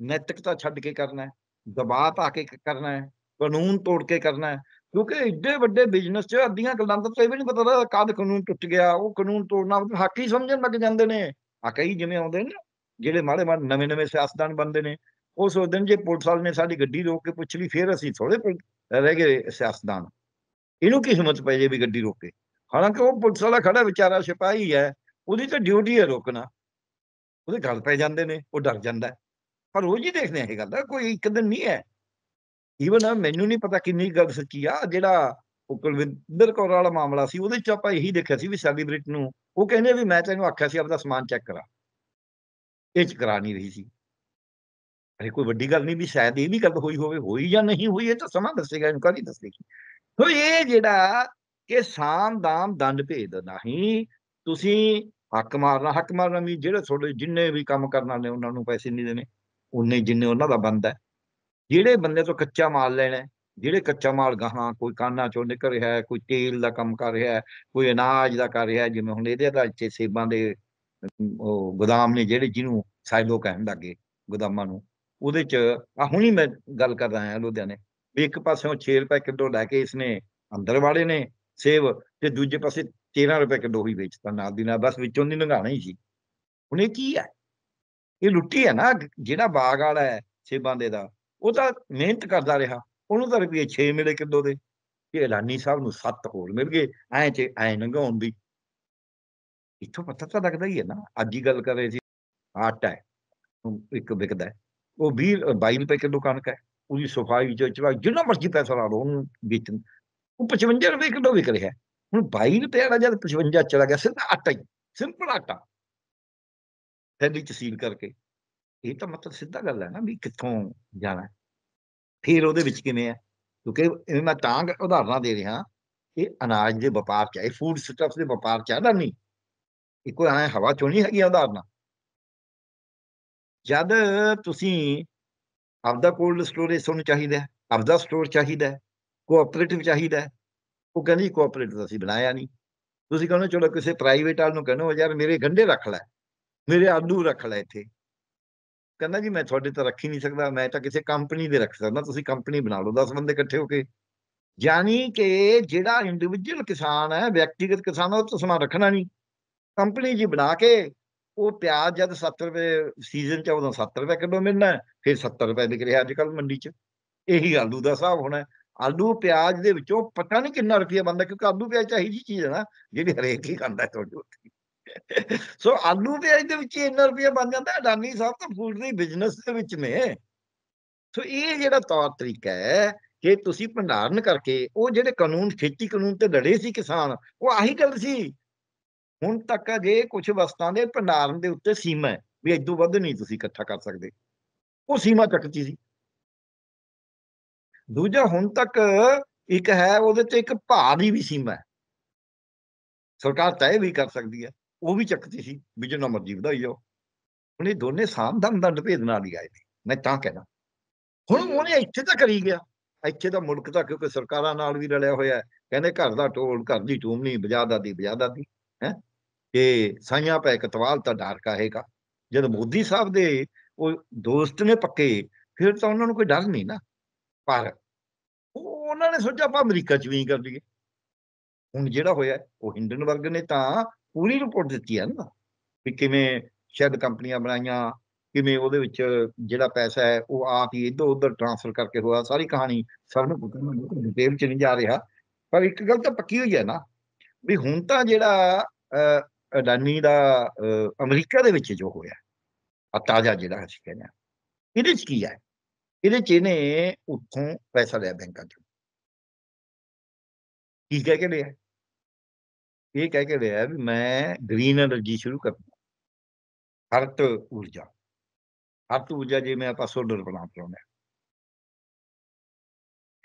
ਨੈਤਿਕਤਾ ਛੱਡ ਕੇ ਕਰਨਾ ਹੈ ਦਬਾਅ ਪਾ ਕੇ ਕਰਨਾ ਹੈ ਕਾਨੂੰਨ ਤੋੜ ਕੇ ਕਰਨਾ ਹੈ ਕਿਉਂਕਿ ਇੱਡੇ ਵੱਡੇ ਬਿਜ਼ਨਸ 'ਚ ਅੱਧੀਆਂ ਗੱਲਾਂ ਤਾਂ ਕੋਈ ਵੀ ਨਹੀਂ ਪਤਾ ਕਾਦ ਕਾਨੂੰਨ ਟੁੱਟ ਗਿਆ ਉਹ ਕਾਨੂੰਨ ਤੋੜਨਾ ਹੱਕ ਹੀ ਸਮਝਣ ਲੱਗ ਜਾਂਦੇ ਨੇ ਆ ਕਈ ਜਿਵੇਂ ਆਉਂਦੇ ਨੇ ਜਿਹੜੇ ਮਾੜੇ ਮਾੜ ਨਵੇਂ ਨਵੇਂ ਸਿਆਸਤਦਾਨ ਬੰਦੇ ਨੇ ਉਹ ਸੋਚਦੇ ਨੇ ਜੇ ਪੁਲਿਸ ਵਾਲ ਨੇ ਸਾਡੀ ਗੱਡੀ ਰੋਕ ਕੇ ਪੁੱਛ ਲਈ ਫੇਰ ਅਸੀਂ ਥੋੜੇ ਰਹਿ ਗਏ ਸਿਆਸਤਦਾਨ ਇਹਨੂੰ ਕੀ ਹਿੰਮਤ ਪਈ ਜੇ ਵੀ ਗੱਡੀ ਰੋਕੇ ਹਾਲਾਂਕਿ ਉਹ ਪੁਲਿਸ ਵਾਲਾ ਖੜਾ ਵਿਚਾਰਾ ਸਿਪਾਹੀ ਹੈ ਉਹਦੀ ਤਾਂ ਡਿਊਟੀ ਹੈ ਰੋਕਣਾ ਉਹਦੇ ਗੱਲ ਪੈ ਜਾਂਦੇ ਨੇ ਉਹ ਡਰ ਜਾਂਦਾ ਪਰ ਉਹ ਹੀ ਦੇਖਦੇ ਆ ਇਹ ਗੱਲ ਕੋਈ ਇੱਕ ਦਿਨ ਨਹੀਂ ਹੈ ਈਵਨ ਮੈਨੂੰ ਨਹੀਂ ਪਤਾ ਕਿੰਨੀ ਗੱਲ ਸੱਚੀ ਆ ਜਿਹੜਾ ਉਹ ਕੁਲਵਿੰਦਰ ਕੌਰ ਵਾਲਾ ਮਾਮਲਾ ਸੀ ਉਹਦੇ ਚ ਆਪਾਂ ਇਹੀ ਦੇਖਿਆ ਸੀ ਵੀ ਸੈਲੀਬ੍ਰਿਟ ਨੂੰ ਉਹ ਕਹਿੰਦੇ ਵੀ ਮੈਂ ਤੈਨੂੰ ਆਖਿਆ ਸੀ ਆਪਦਾ ਸਮਾਨ ਚੈੱਕ ਕਰਾ ਇਹ ਚ ਕਰਾ ਨਹੀਂ ਰਹੀ ਸੀ ਅਰੇ ਕੋਈ ਵੱਡੀ ਗੱਲ ਨਹੀਂ ਵੀ ਸ਼ਾਇਦ ਇਹ ਵੀ ਗੱਲ ਹੋਈ ਹੋਵੇ ਹੋਈ ਜਾਂ ਨਹੀਂ ਹੋਈ ਇਹ ਤਾਂ ਸਮਾਂ ਦੱਸੇਗਾ ਇਹਨੂੰ ਕਾਹਦੀ ਦੱਸੇਗੀ ਸੋ ਇਹ ਜਿਹੜਾ ਕਿ ਸਾਮ ਦਾਮ ਦੰਡ ਭੇਦ ਨਹੀਂ ਤੁਸੀਂ ਹੱਕ ਮਾਰਨਾ ਹੱਕ ਮਾਰਨਾ ਵੀ ਜਿਹੜੇ ਤੁਹਾਡੇ ਜਿੰਨੇ ਵੀ ਕੰਮ ਕਰਨ ਵਾਲੇ ਉਹਨਾਂ ਨੂੰ ਪੈਸੇ ਨਹੀਂ ਦੇਣੇ ਉਨੇ ਜਿੰਨੇ ਉਹਨਾਂ ਦਾ ਬੰਦਾ ਜਿਹੜੇ ਬੰਦੇ ਤੋਂ ਕੱਚਾ ਮਾਲ ਲੈਣਾ ਜਿਹੜੇ ਕੱਚਾ ਮਾਲ ਗਾਹਾਂ ਕੋਈ ਕਾਨਾ ਚੋਂ ਨਿਕਲ ਰਿਹਾ ਕੋਈ ਤੇਲ ਦਾ ਕੰਮ ਕਰ ਰਿਹਾ ਕੋਈ ਅਨਾਜ ਦਾ ਕਰ ਰਿਹਾ ਜਿਵੇਂ ਹੁਣ ਇਹਦੇ ਦਾ ਇੱਥੇ ਸੇਬਾਂ ਦੇ ਉਹ ਗੋਦਾਮ ਨੇ ਜਿਹੜੇ ਜਿਹਨੂੰ ਸਾਇਲੋ ਕਹਿਣ ਲੱਗੇ ਗੋਦਾਮਾਂ ਨੂੰ ਉਹਦੇ ਚ ਆ ਹੁਣੀ ਮੈਂ ਗੱਲ ਕਰ ਰਹਾ ਹਾਂ ਲੁਧਿਆਣੇ ਵੀ ਇੱਕ ਪਾਸਿਓਂ 6 ਰੁਪਏ ਕਿਲੋ ਲੈ ਕੇ ਇਸਨੇ ਅੰਦਰ ਵਾਲੇ ਨੇ ਸੇਵ ਤੇ ਦੂਜੇ ਪਾਸੇ 13 ਰੁਪਏ ਕਿਲੋ ਹੀ ਵੇਚਦਾ ਨਾਲ ਦੀ ਨਾਲ ਬਸ ਵਿੱਚੋਂ ਦੀ ਲੰਘਾਣਾ ਹੀ ਸੀ ਹੁਣ ਇਹ ਕੀ ਹੈ ਇਹ ਲੁੱਟੀ ਹੈ ਨਾ ਜਿਹੜਾ ਬਾਗ ਵਾਲਾ ਹੈ ਸੇਬਾਂ ਦੇ ਦਾ ਉਹ ਤਾਂ ਮਿਹਨਤ ਕਰਦਾ ਰਿਹਾ ਉਹਨੂੰ ਤਾਂ ਰੁਪਏ 6 ਮਿਲੇ ਕਿਲੋ ਦੇ ਕਿ ਐਲਾਨੀ ਸਾਹਿਬ ਨੂੰ 7 ਹੋਰ ਮਿਲ ਗਏ ਐ ਚ ਐ ਲੰਘਾਉਂਦੀ ਇੱਥੋਂ ਪਤਾ ਤਾਂ ਲੱਗਦਾ ਹੀ ਹੈ ਨਾ ਅੱਜ ਹੀ ਗੱਲ ਕਰ ਰਹੇ ਸੀ ਆਟਾ ਹੈ ਇੱਕ ਵਿਕਦਾ ਉਹ 20 22 ਰੁਪਏ ਕਿਲੋ ਕਣਕ ਹੈ ਉਹਦੀ ਸਫਾਈ ਵਿੱਚ ਚਵਾ ਜਿੰਨਾ ਮਰਜ਼ੀ ਪੈਸਾ ਲਾ ਲਓ ਉਹਨੂੰ ਵਿੱਚ ਉਹ 55 ਰੁਪਏ ਕਿਲੋ ਵਿਕ ਰਿਹਾ ਹੁਣ 22 ਰੁਪਏ ਵਾਲਾ ਜਦ 55 ਚਲਾ ਗਿਆ ਸਿਰਫ ਆਟਾ ਹੀ ਸਿੰਪਲ ਆਟਾ ਥੈਲੀ ਚ ਸੀਲ ਕਰਕੇ ਇਹ ਤਾਂ ਮਤਲਬ ਸਿੱਧਾ ਗੱਲ ਹੈ ਨਾ ਵੀ ਕਿੱਥੋਂ ਜਾਣਾ ਫਿਰ ਉਹਦੇ ਵਿੱਚ ਕਿਵੇਂ ਹੈ ਕਿਉਂਕਿ ਇਹਨਾਂ ਤਾਂ ਉਦਾਹਰਨਾਂ ਦੇ ਰਿਹਾ ਇਹ ਅਨਾਜ ਦੇ ਵਪਾਰ ਚ ਹੈ ਫੂਡ ਸਟਫ ਦੇ ਵਪਾਰ ਚ ਹੈ ਨਾ ਨਹੀਂ ਇਹ ਕੋਈ ਐ ਹਵਾ ਚੋਂ ਨਹੀਂ ਹੈਗੀ ਉਦਾਹਰਨਾਂ ਜਦ ਤੁਸੀਂ ਆਪਦਾ ਕੋਲਡ ਸਟੋਰੇਜ ਤੁਹਾਨੂੰ ਚਾਹੀਦਾ ਹੈ ਆਪਦਾ ਸਟੋਰ ਚਾਹੀਦਾ ਹੈ ਕੋਆਪਰੇਟਿਵ ਚਾਹੀਦਾ ਉਹ ਕਹਿੰਦੀ ਕੋਆਪਰੇਟਿਵ ਅਸੀਂ ਬਣਾਇਆ ਨਹੀਂ ਤੁਸੀਂ ਕਹਿੰਦੇ ਚਲੋ ਕਿਸੇ ਪ੍ਰਾਈਵੇਟ ਵਾਲ ਨੂੰ ਕਹਿੰਦੇ ਯਾਰ ਮੇਰੇ ਗੰਡੇ ਰੱਖ ਲੈ ਮੇਰੇ ਆਲੂ ਰੱਖ ਲੈ ਇੱਥੇ ਕਹਿੰਦਾ ਜੀ ਮੈਂ ਤੁਹਾਡੇ ਤਾਂ ਰੱਖ ਹੀ ਨਹੀਂ ਸਕਦਾ ਮੈਂ ਤਾਂ ਕਿਸੇ ਕੰਪਨੀ ਦੇ ਰੱਖ ਸਕਦਾ ਤੁਸੀਂ ਕੰਪਨੀ ਬਣਾ ਲਓ 10 ਬੰਦੇ ਇਕੱਠੇ ਹੋ ਕੇ ਯਾਨੀ ਕਿ ਜਿਹੜਾ ਇੰਡੀਵਿਜੂਅਲ ਕਿਸਾਨ ਹੈ ਵਿਅਕਤੀਗਤ ਕਿਸਾਨ ਉਹ ਤੁਸਮਾ ਰੱਖਣਾ ਨਹੀਂ ਕੰਪਨੀ ਜੀ ਬਣਾ ਕੇ ਉਹ ਪਿਆਜ਼ ਜਦ 70 ਰੁਪਏ ਸੀਜ਼ਨ ਚ ਉਹਦਾ 70 ਰੁਪਏ ਕਿਲੋ ਮਿਲਣਾ ਫਿਰ 70 ਰੁਪਏ ਵਿਕ ਰਿਹਾ ਅੱਜ ਕੱਲ ਮੰਡੀ ਚ ਇਹੀ ਆਲੂ ਦਾ ਹਿਸਾਬ ਹੋਣਾ ਆਲੂ ਪਿਆਜ਼ ਦੇ ਵਿੱਚੋਂ ਪਤਾ ਨਹੀਂ ਕਿੰਨਾ ਰੁਪਿਆ ਬੰਦਾ ਕਿਉਂਕਿ ਆਲੂ ਪਿਆਜ਼ ਚਾਹੀ ਜੀ ਚੀਜ਼ ਹੈ ਨਾ ਜਿਹੜੀ ਹਰੇਕ ਹੀ ਖਾਂਦਾ ਤੁਹਾਡੇ ਉੱਤੇ ਸੋ ਆਲੂ ਪਿਆਜ਼ ਦੇ ਵਿੱਚ ਇੰਨਾ ਰੁਪਿਆ ਬਣ ਜਾਂਦਾ ਅਡਾਨੀ ਸਾਹਿਬ ਤਾਂ ਫੂਡ ਦੇ ਬਿਜ਼ਨਸ ਦੇ ਵਿੱਚ ਨੇ ਸੋ ਇਹ ਜਿਹੜਾ ਤੌਰ ਤਰੀਕਾ ਹੈ ਕਿ ਤੁਸੀਂ ਭੰਡਾਰਨ ਕਰਕੇ ਉਹ ਜਿਹੜੇ ਕਾਨੂੰਨ ਖੇਤੀ ਕਾਨੂੰਨ ਤੇ ਲੜੇ ਸੀ ਕਿਸਾਨ ਉਹ ਆਹੀ ਗੱਲ ਸੀ ਹੁਣ ਤੱਕ ਅਜੇ ਕੁਝ ਵਸਤਾਂ ਦੇ ਭੰਡਾਰਨ ਦੇ ਉੱਤੇ ਸੀਮਾ ਹੈ ਵੀ ਇਦੋਂ ਵੱਧ ਨਹੀਂ ਤੁਸੀਂ ਇਕੱਠਾ ਕਰ ਸਕਦੇ ਉਹ ਸੀਮਾ ਚੱਕਤੀ ਸੀ ਦੂਜਾ ਹੁਣ ਤੱਕ ਇੱਕ ਹੈ ਉਹਦੇ ਤੇ ਇੱਕ ਭਾਅ ਦੀ ਵੀ ਸੀਮਾ ਹੈ ਸਰਕਾਰ ਇਹ ਵੀ ਕਰ ਸਕਦੀ ਹੈ ਉਹ ਵੀ ਚੱਕਤੀ ਸੀ ਵੀ ਜਿੰਨਾ ਮਰਜ਼ੀ ਵਧਾਈ ਜਾਓ ਹੁਣ ਇਹ ਦੋਨੇ ਸਾਮਧਨ ਦਾ ਭੇਦ ਨਾਲ ਹੀ ਆਏ ਨੇ ਮੈਂ ਤਾਂ ਕਹਿਣਾ ਹੁਣ ਉਹਨੇ ਇੱਥੇ ਤਾਂ ਕਰੀ ਗਿਆ ਇੱਥੇ ਦਾ ਮੁਲਕ ਤਾਂ ਕਿਉਂਕਿ ਸਰਕਾਰਾਂ ਨਾਲ ਵੀ ਰਲਿਆ ਹੋਇਆ ਹੈ ਕਹਿੰਦੇ ਘਰ ਦਾ ਟੋਲ ਘਰ ਦੀ ਟੂਮਣੀ ਬਜਾਦਾ ਦੀ ਬਜਾਦਾ ਦੀ ਕਿ ਸਾਈਆਂ ਪੈ ਕਤਵਾਲ ਤਾਂ ਡਰ ਕਾਹੇਗਾ ਜਦ ਮੋਦੀ ਸਾਹਿਬ ਦੇ ਉਹ ਦੋਸਤ ਨੇ ਪੱਕੇ ਫਿਰ ਤਾਂ ਉਹਨਾਂ ਨੂੰ ਕੋਈ ਡਰ ਨਹੀਂ ਨਾ ਪਰ ਉਹਨਾਂ ਨੇ ਸੋਚਿਆ ਆਪਾਂ ਅਮਰੀਕਾ ਚ ਵੀ ਕਰ ਲਈਏ ਹੁਣ ਜਿਹੜਾ ਹੋਇਆ ਉਹ ਹਿੰਡਨਬਰਗ ਨੇ ਤਾਂ ਪੂਰੀ ਰਿਪੋਰਟ ਦਿੱਤੀ ਹੈ ਨਾ ਕਿ ਕਿਵੇਂ ਸ਼ੈਡ ਕੰਪਨੀਆਂ ਬਣਾਈਆਂ ਕਿਵੇਂ ਉਹਦੇ ਵਿੱਚ ਜਿਹੜਾ ਪੈਸਾ ਹੈ ਉਹ ਆਪ ਹੀ ਇਧਰ ਉਧਰ ਟ੍ਰਾਂਸਫਰ ਕਰਕੇ ਹੋਇਆ ਸਾਰੀ ਕਹਾਣੀ ਸਭ ਨੂੰ ਪਤਾ ਨਹੀਂ ਡਿਟੇਲ ਚ ਨਹੀਂ ਜਾ ਰਿਹਾ ਪਰ ਇੱਕ ਗੱਲ ਤਾਂ ਪੱਕੀ ਹੋਈ ਹੈ ਨਾ ਵੀ ਹੁਣ ਤਾਂ ਜਿਹੜਾ ਅਡਾਨੀ ਦਾ ਅਮਰੀਕਾ ਦੇ ਵਿੱਚ ਜੋ ਹੋਇਆ ਆ ਤਾਜ਼ਾ ਜਿਹੜਾ ਅਸੀਂ ਕਹਿੰਦੇ ਆ ਇਹਦੇ ਚ ਕੀ ਹੈ ਇਹਦੇ ਚ ਇਹਨੇ ਉੱਥੋਂ ਪੈਸਾ ਲਿਆ ਬੈਂਕਾਂ ਤੋਂ ਕੀ ਕਹਿ ਕੇ ਲਿਆ ਇਹ ਕਹਿ ਕੇ ਲਿਆ ਵੀ ਮੈਂ ਗ੍ਰੀਨ એનર્ਜੀ ਸ਼ੁਰੂ ਕਰਨੀ ਹਰਤ ਊਰਜਾ ਹਰਤ ਊਰਜਾ ਜੇ ਮੈਂ ਆਪਾਂ ਸੋਲਰ ਬਣਾ ਚਾਹੁੰਦਾ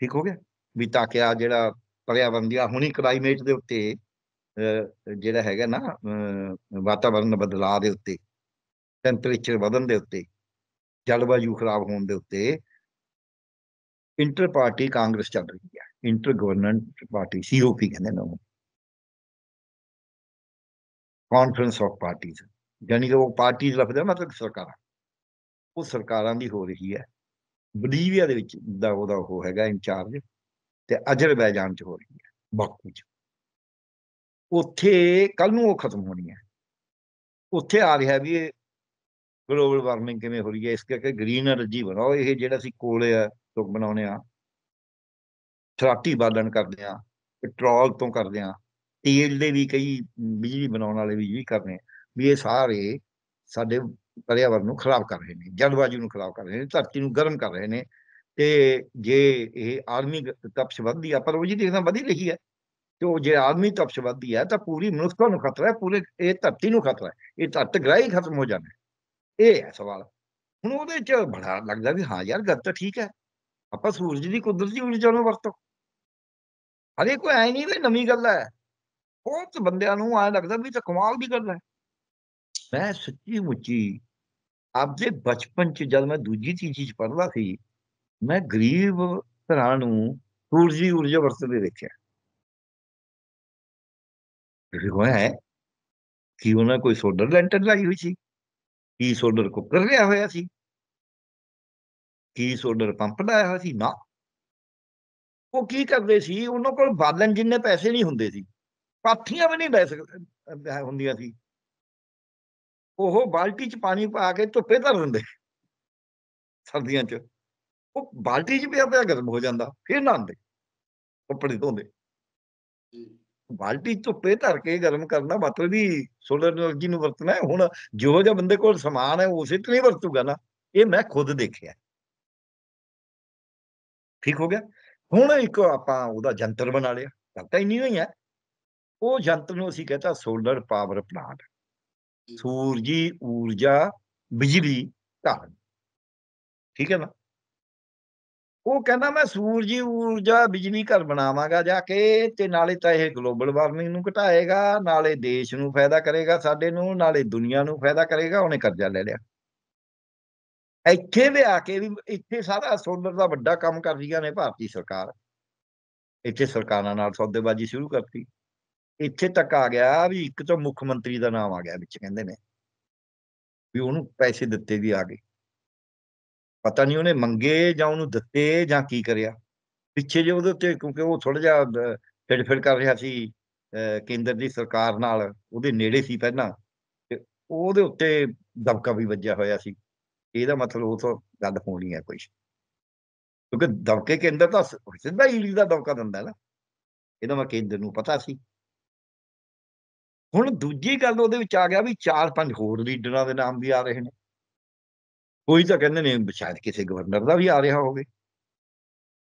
ਠੀਕ ਹੋ ਗਿਆ ਵੀ ਤਾਂ ਕਿ ਆ ਜਿਹੜਾ ਪਰਿਆਵਰਨ ਦੀ ਹੁਣੀ ਕਲਾਈਮੇਟ ਦੇ ਉੱਤੇ ਜਿਹੜਾ ਹੈਗਾ ਨਾ ਵਾਤਾਵਰਣ ਬਦਲਾਅ ਦੇ ਉੱਤੇ ਟੈਂਪਰੇਚਰ ਵਧਣ ਦੇ ਉੱਤੇ ਜਲਵਾਯੂ ਖਰਾਬ ਹੋਣ ਦੇ ਉੱਤੇ ਇੰਟਰ ਪਾਰਟੀ ਕਾਂਗਰਸ ਚੱਲ ਰਹੀ ਹੈ ਇੰਟਰ ਗਵਰਨਮੈਂਟ ਪਾਰਟੀ ਸੀਓਪੀ ਕਹਿੰਦੇ ਨੇ ਕਾਨਫਰੰਸ ਆਫ ਪਾਰਟੀਆਂ ਯਾਨੀ ਕਿ ਉਹ ਪਾਰਟੀਆਂ ਲਫਦਾ ਮਤਲਬ ਸਰਕਾਰ ਉਹ ਸਰਕਾਰਾਂ ਦੀ ਹੋ ਰਹੀ ਹੈ ਬਲੀਵੀਆ ਦੇ ਵਿੱਚ ਦਾ ਉਹਦਾ ਉਹ ਹੈਗਾ ਇਨਚਾਰਜ ਤੇ ਅਜ਼ਰਬੈਜਾਨ ਚ ਹੋ ਰਹੀ ਹੈ ਬਾਕੀ ਚ ਉੱਥੇ ਕੱਲ ਨੂੰ ਉਹ ਖਤਮ ਹੋਣੀ ਹੈ ਉੱਥੇ ਆ ਰਿਹਾ ਵੀ ਇਹ ਗਲੋਬਲ ਵਾਰਮਿੰਗ ਕਿਵੇਂ ਹੋ ਰਹੀ ਹੈ ਇਸ ਕਰਕੇ ਗ੍ਰੀਨ એનર્ਜੀ ਬਣਾਓ ਇਹ ਜਿਹੜਾ ਅਸੀਂ ਕੋਲੇ ਆ ਤੋਂ ਬਣਾਉਨੇ ਆ ਥਰਾਟੀ ਬਾਲਣ ਕਰਦੇ ਆ ਪੈਟਰੋਲ ਤੋਂ ਕਰਦੇ ਆ ਤੇਲ ਦੇ ਵੀ ਕਈ ਬਿਜਲੀ ਬਣਾਉਣ ਵਾਲੇ ਵੀ ਵੀ ਕਰਦੇ ਆ ਵੀ ਇਹ ਸਾਰੇ ਸਾਡੇ ਪਰਿਆਵਰਨ ਨੂੰ ਖਰਾਬ ਕਰ ਰਹੇ ਨੇ ਜਲਵਾਯੂ ਨੂੰ ਖਰਾਬ ਕਰ ਰਹੇ ਨੇ ਧਰਤੀ ਨੂੰ ਗਰਮ ਕਰ ਰਹੇ ਨੇ ਤੇ ਜੇ ਇਹ ਆਰਮੀ ਤਪਸ਼ ਵਧਦੀ ਆ ਪਰ ਉਹ ਜੀ ਦੇਖਦਾ ਵਧੀ ਲਿਖੀ ਹੈ ਤੇ ਉਹ ਜੇ ਆਦਮੀ दिया ਹੈ ਤਾਂ ਪੂਰੀ ਮਨੁੱਖਤਾ ਨੂੰ ਖਤਰਾ ਹੈ ਪੂਰੇ ਇਹ ਧਰਤੀ ਨੂੰ ਖਤਰਾ ਹੈ ਇਹ ਧਰਤ ਹੀ ਖਤਮ ਹੋ ਜਾਣਾ ਇਹ ਹੈ ਸਵਾਲ ਹੁਣ ਉਹਦੇ ਚ ਬੜਾ ਲੱਗਦਾ ਵੀ ਹਾਂ ਯਾਰ ਗੱਲ ਤਾਂ ਠੀਕ ਹੈ ਆਪਾਂ ਸੂਰਜ ਦੀ ਕੁਦਰਤੀ ਊਰਜਾ ਨੂੰ ਵਰਤੋ ਹਰੇ ਕੋਈ ਐ ਨਹੀਂ ਵੀ ਨਵੀਂ ਗੱਲ ਹੈ ਬਹੁਤ ਬੰਦਿਆਂ ਨੂੰ ਐ ਲੱਗਦਾ ਵੀ ਤਾਂ ਕਮਾਲ ਦੀ ਗੱਲ ਹੈ ਮੈਂ ਸੱਚੀ ਮੁੱਚੀ ਆਪਦੇ ਬਚਪਨ ਚ ਜਦ ਮੈਂ ਦੂਜੀ ਤੀਜੀ ਚ ਪੜਦਾ ਸੀ ਮੈਂ ਗਰੀਬ ਘਰਾਂ ਨੂੰ ਸੂਰਜੀ ਊਰਜਾ ਵਰਤਦੇ ਦੇਖਿਆ ਰਿਗੋਇਆ ਹੈ ਕਿ ਉਹਨਾਂ ਕੋਈ ਸੋਲਰ ਲੈਂਟਰ ਲਾਈ ਹੋਈ ਸੀ ਕੀ ਸੋਲਰ ਕੁੱਕਰ ਲਿਆ ਹੋਇਆ ਸੀ ਕੀ ਸੋਲਰ ਪੰਪ ਲਾਇਆ ਹੋਇਆ ਸੀ ਨਾ ਉਹ ਕੀ ਕਰਦੇ ਸੀ ਉਹਨਾਂ ਕੋਲ ਬਾਲਣ ਜਿੰਨੇ ਪੈਸੇ ਨਹੀਂ ਹੁੰਦੇ ਸੀ ਪਾਥੀਆਂ ਵੀ ਨਹੀਂ ਲੈ ਸਕਦੇ ਹੁੰਦੀਆਂ ਸੀ ਉਹ ਬਾਲਟੀ 'ਚ ਪਾਣੀ ਪਾ ਕੇ ਧੁੱਪੇ ਧਰ ਦਿੰਦੇ ਸਰਦੀਆਂ 'ਚ ਉਹ ਬਾਲਟੀ 'ਚ ਪਿਆ ਪਿਆ ਗਰਮ ਹੋ ਜਾਂਦਾ ਫਿਰ ਨਹਾਉਂਦੇ ਕੱਪੜੇ ਧੋਂਦੇ ਬਾਲਟੀ ਧੁੱਪੇ ਧਰ ਕੇ ਗਰਮ ਕਰਨਾ ਮਤਲਬ ਵੀ ਸੋਲਰ એનર્ਜੀ ਨੂੰ ਵਰਤਣਾ ਹੈ ਹੁਣ ਜਿਹੋ ਜਿਹਾ ਬੰਦੇ ਕੋਲ ਸਮਾਨ ਹੈ ਉਸੇ ਤਰ੍ਹਾਂ ਹੀ ਵਰਤੂਗਾ ਨਾ ਇਹ ਮੈਂ ਖੁਦ ਦੇਖਿਆ ਠੀਕ ਹੋ ਗਿਆ ਹੁਣ ਇੱਕ ਆਪਾਂ ਉਹਦਾ ਜੰਤਰ ਬਣਾ ਲਿਆ ਕਰਤਾ ਹੀ ਨਹੀਂ ਹੈ ਉਹ ਜੰਤਰ ਨੂੰ ਅਸੀਂ ਕਹਤਾ ਸੋਲਰ ਪਾਵਰ ਪਲਾਂਟ ਸੂਰਜੀ ਊਰਜਾ ਬਿਜਲੀ ਧਾਰਨ ਠੀਕ ਹੈ ਨਾ ਉਹ ਕਹਿੰਦਾ ਮੈਂ ਸੂਰਜੀ ਊਰਜਾ ਬਿਜਲੀ ਘਰ ਬਣਾਵਾਂਗਾ ਜਾ ਕੇ ਤੇ ਨਾਲੇ ਤਾਂ ਇਹ ਗਲੋਬਲ ਵਾਰਮਿੰਗ ਨੂੰ ਘਟਾਏਗਾ ਨਾਲੇ ਦੇਸ਼ ਨੂੰ ਫਾਇਦਾ ਕਰੇਗਾ ਸਾਡੇ ਨੂੰ ਨਾਲੇ ਦੁਨੀਆ ਨੂੰ ਫਾਇਦਾ ਕਰੇਗਾ ਉਹਨੇ ਕਰਜ਼ਾ ਲੈ ਲਿਆ ਇੱਥੇ ਆ ਕੇ ਵੀ ਇੱਥੇ ਸਾਰਾ ਸੋਲਰ ਦਾ ਵੱਡਾ ਕੰਮ ਕਰ ਰਹੀਆਂ ਨੇ ਭਾਰਤੀ ਸਰਕਾਰ ਇੱਥੇ ਸਰਕਾਰਾਂ ਨਾਲ ਸੌਦੇਬਾਜ਼ੀ ਸ਼ੁਰੂ ਕਰਤੀ ਇੱਥੇ ਤੱਕ ਆ ਗਿਆ ਵੀ ਇੱਕ ਤਾਂ ਮੁੱਖ ਮੰਤਰੀ ਦਾ ਨਾਮ ਆ ਗਿਆ ਵਿੱਚ ਕਹਿੰਦੇ ਨੇ ਵੀ ਉਹਨੂੰ ਪੈਸੇ ਦਿੱਤੇ ਵੀ ਆ ਗਏ ਪਤਾ ਨਹੀਂ ਉਹਨੇ ਮੰਗੇ ਜਾਂ ਉਹਨੂੰ ਦਿੱਤੇ ਜਾਂ ਕੀ ਕਰਿਆ ਪਿੱਛੇ ਜੇ ਉਹਦੇ ਉੱਤੇ ਕਿਉਂਕਿ ਉਹ ਥੋੜਾ ਜਿਹਾ ਫਿੜਫਿੜ ਕਰ ਰਿਹਾ ਸੀ ਕੇਂਦਰ ਦੀ ਸਰਕਾਰ ਨਾਲ ਉਹਦੇ ਨੇੜੇ ਸੀ ਪਹਿਲਾਂ ਤੇ ਉਹਦੇ ਉੱਤੇ ਦਬਕਾ ਵੀ ਵੱਜਿਆ ਹੋਇਆ ਸੀ ਇਹਦਾ ਮਤਲਬ ਉਹ ਤੋਂ ਗੱਲ ਹੋਣੀ ਹੈ ਕੋਈ ਕਿਉਂਕਿ ਦਬਕੇ ਕੇਂਦਰ ਤਾਂ ਸਿੱਧਾ ਈਡੀ ਦਾ ਦਬਕਾ ਦਿੰਦਾ ਨਾ ਇਹਦਾ ਮੈਂ ਕੇਂਦਰ ਨੂੰ ਪਤਾ ਸੀ ਹੁਣ ਦੂਜੀ ਗੱਲ ਉਹਦੇ ਵਿੱਚ ਆ ਗਿਆ ਵੀ ਚਾਰ ਪੰਜ ਹੋਰ ਲੀਡਰਾਂ ਦੇ ਨਾਮ ਵੀ ਆ ਰਹੇ ਨੇ ਕੋਈ ਤਾਂ ਕਹਿੰਦੇ ਨੇ ਸ਼ਾਇਦ ਕਿਸੇ ਗਵਰਨਰ ਦਾ ਵੀ ਆ ਰਿਹਾ ਹੋਵੇ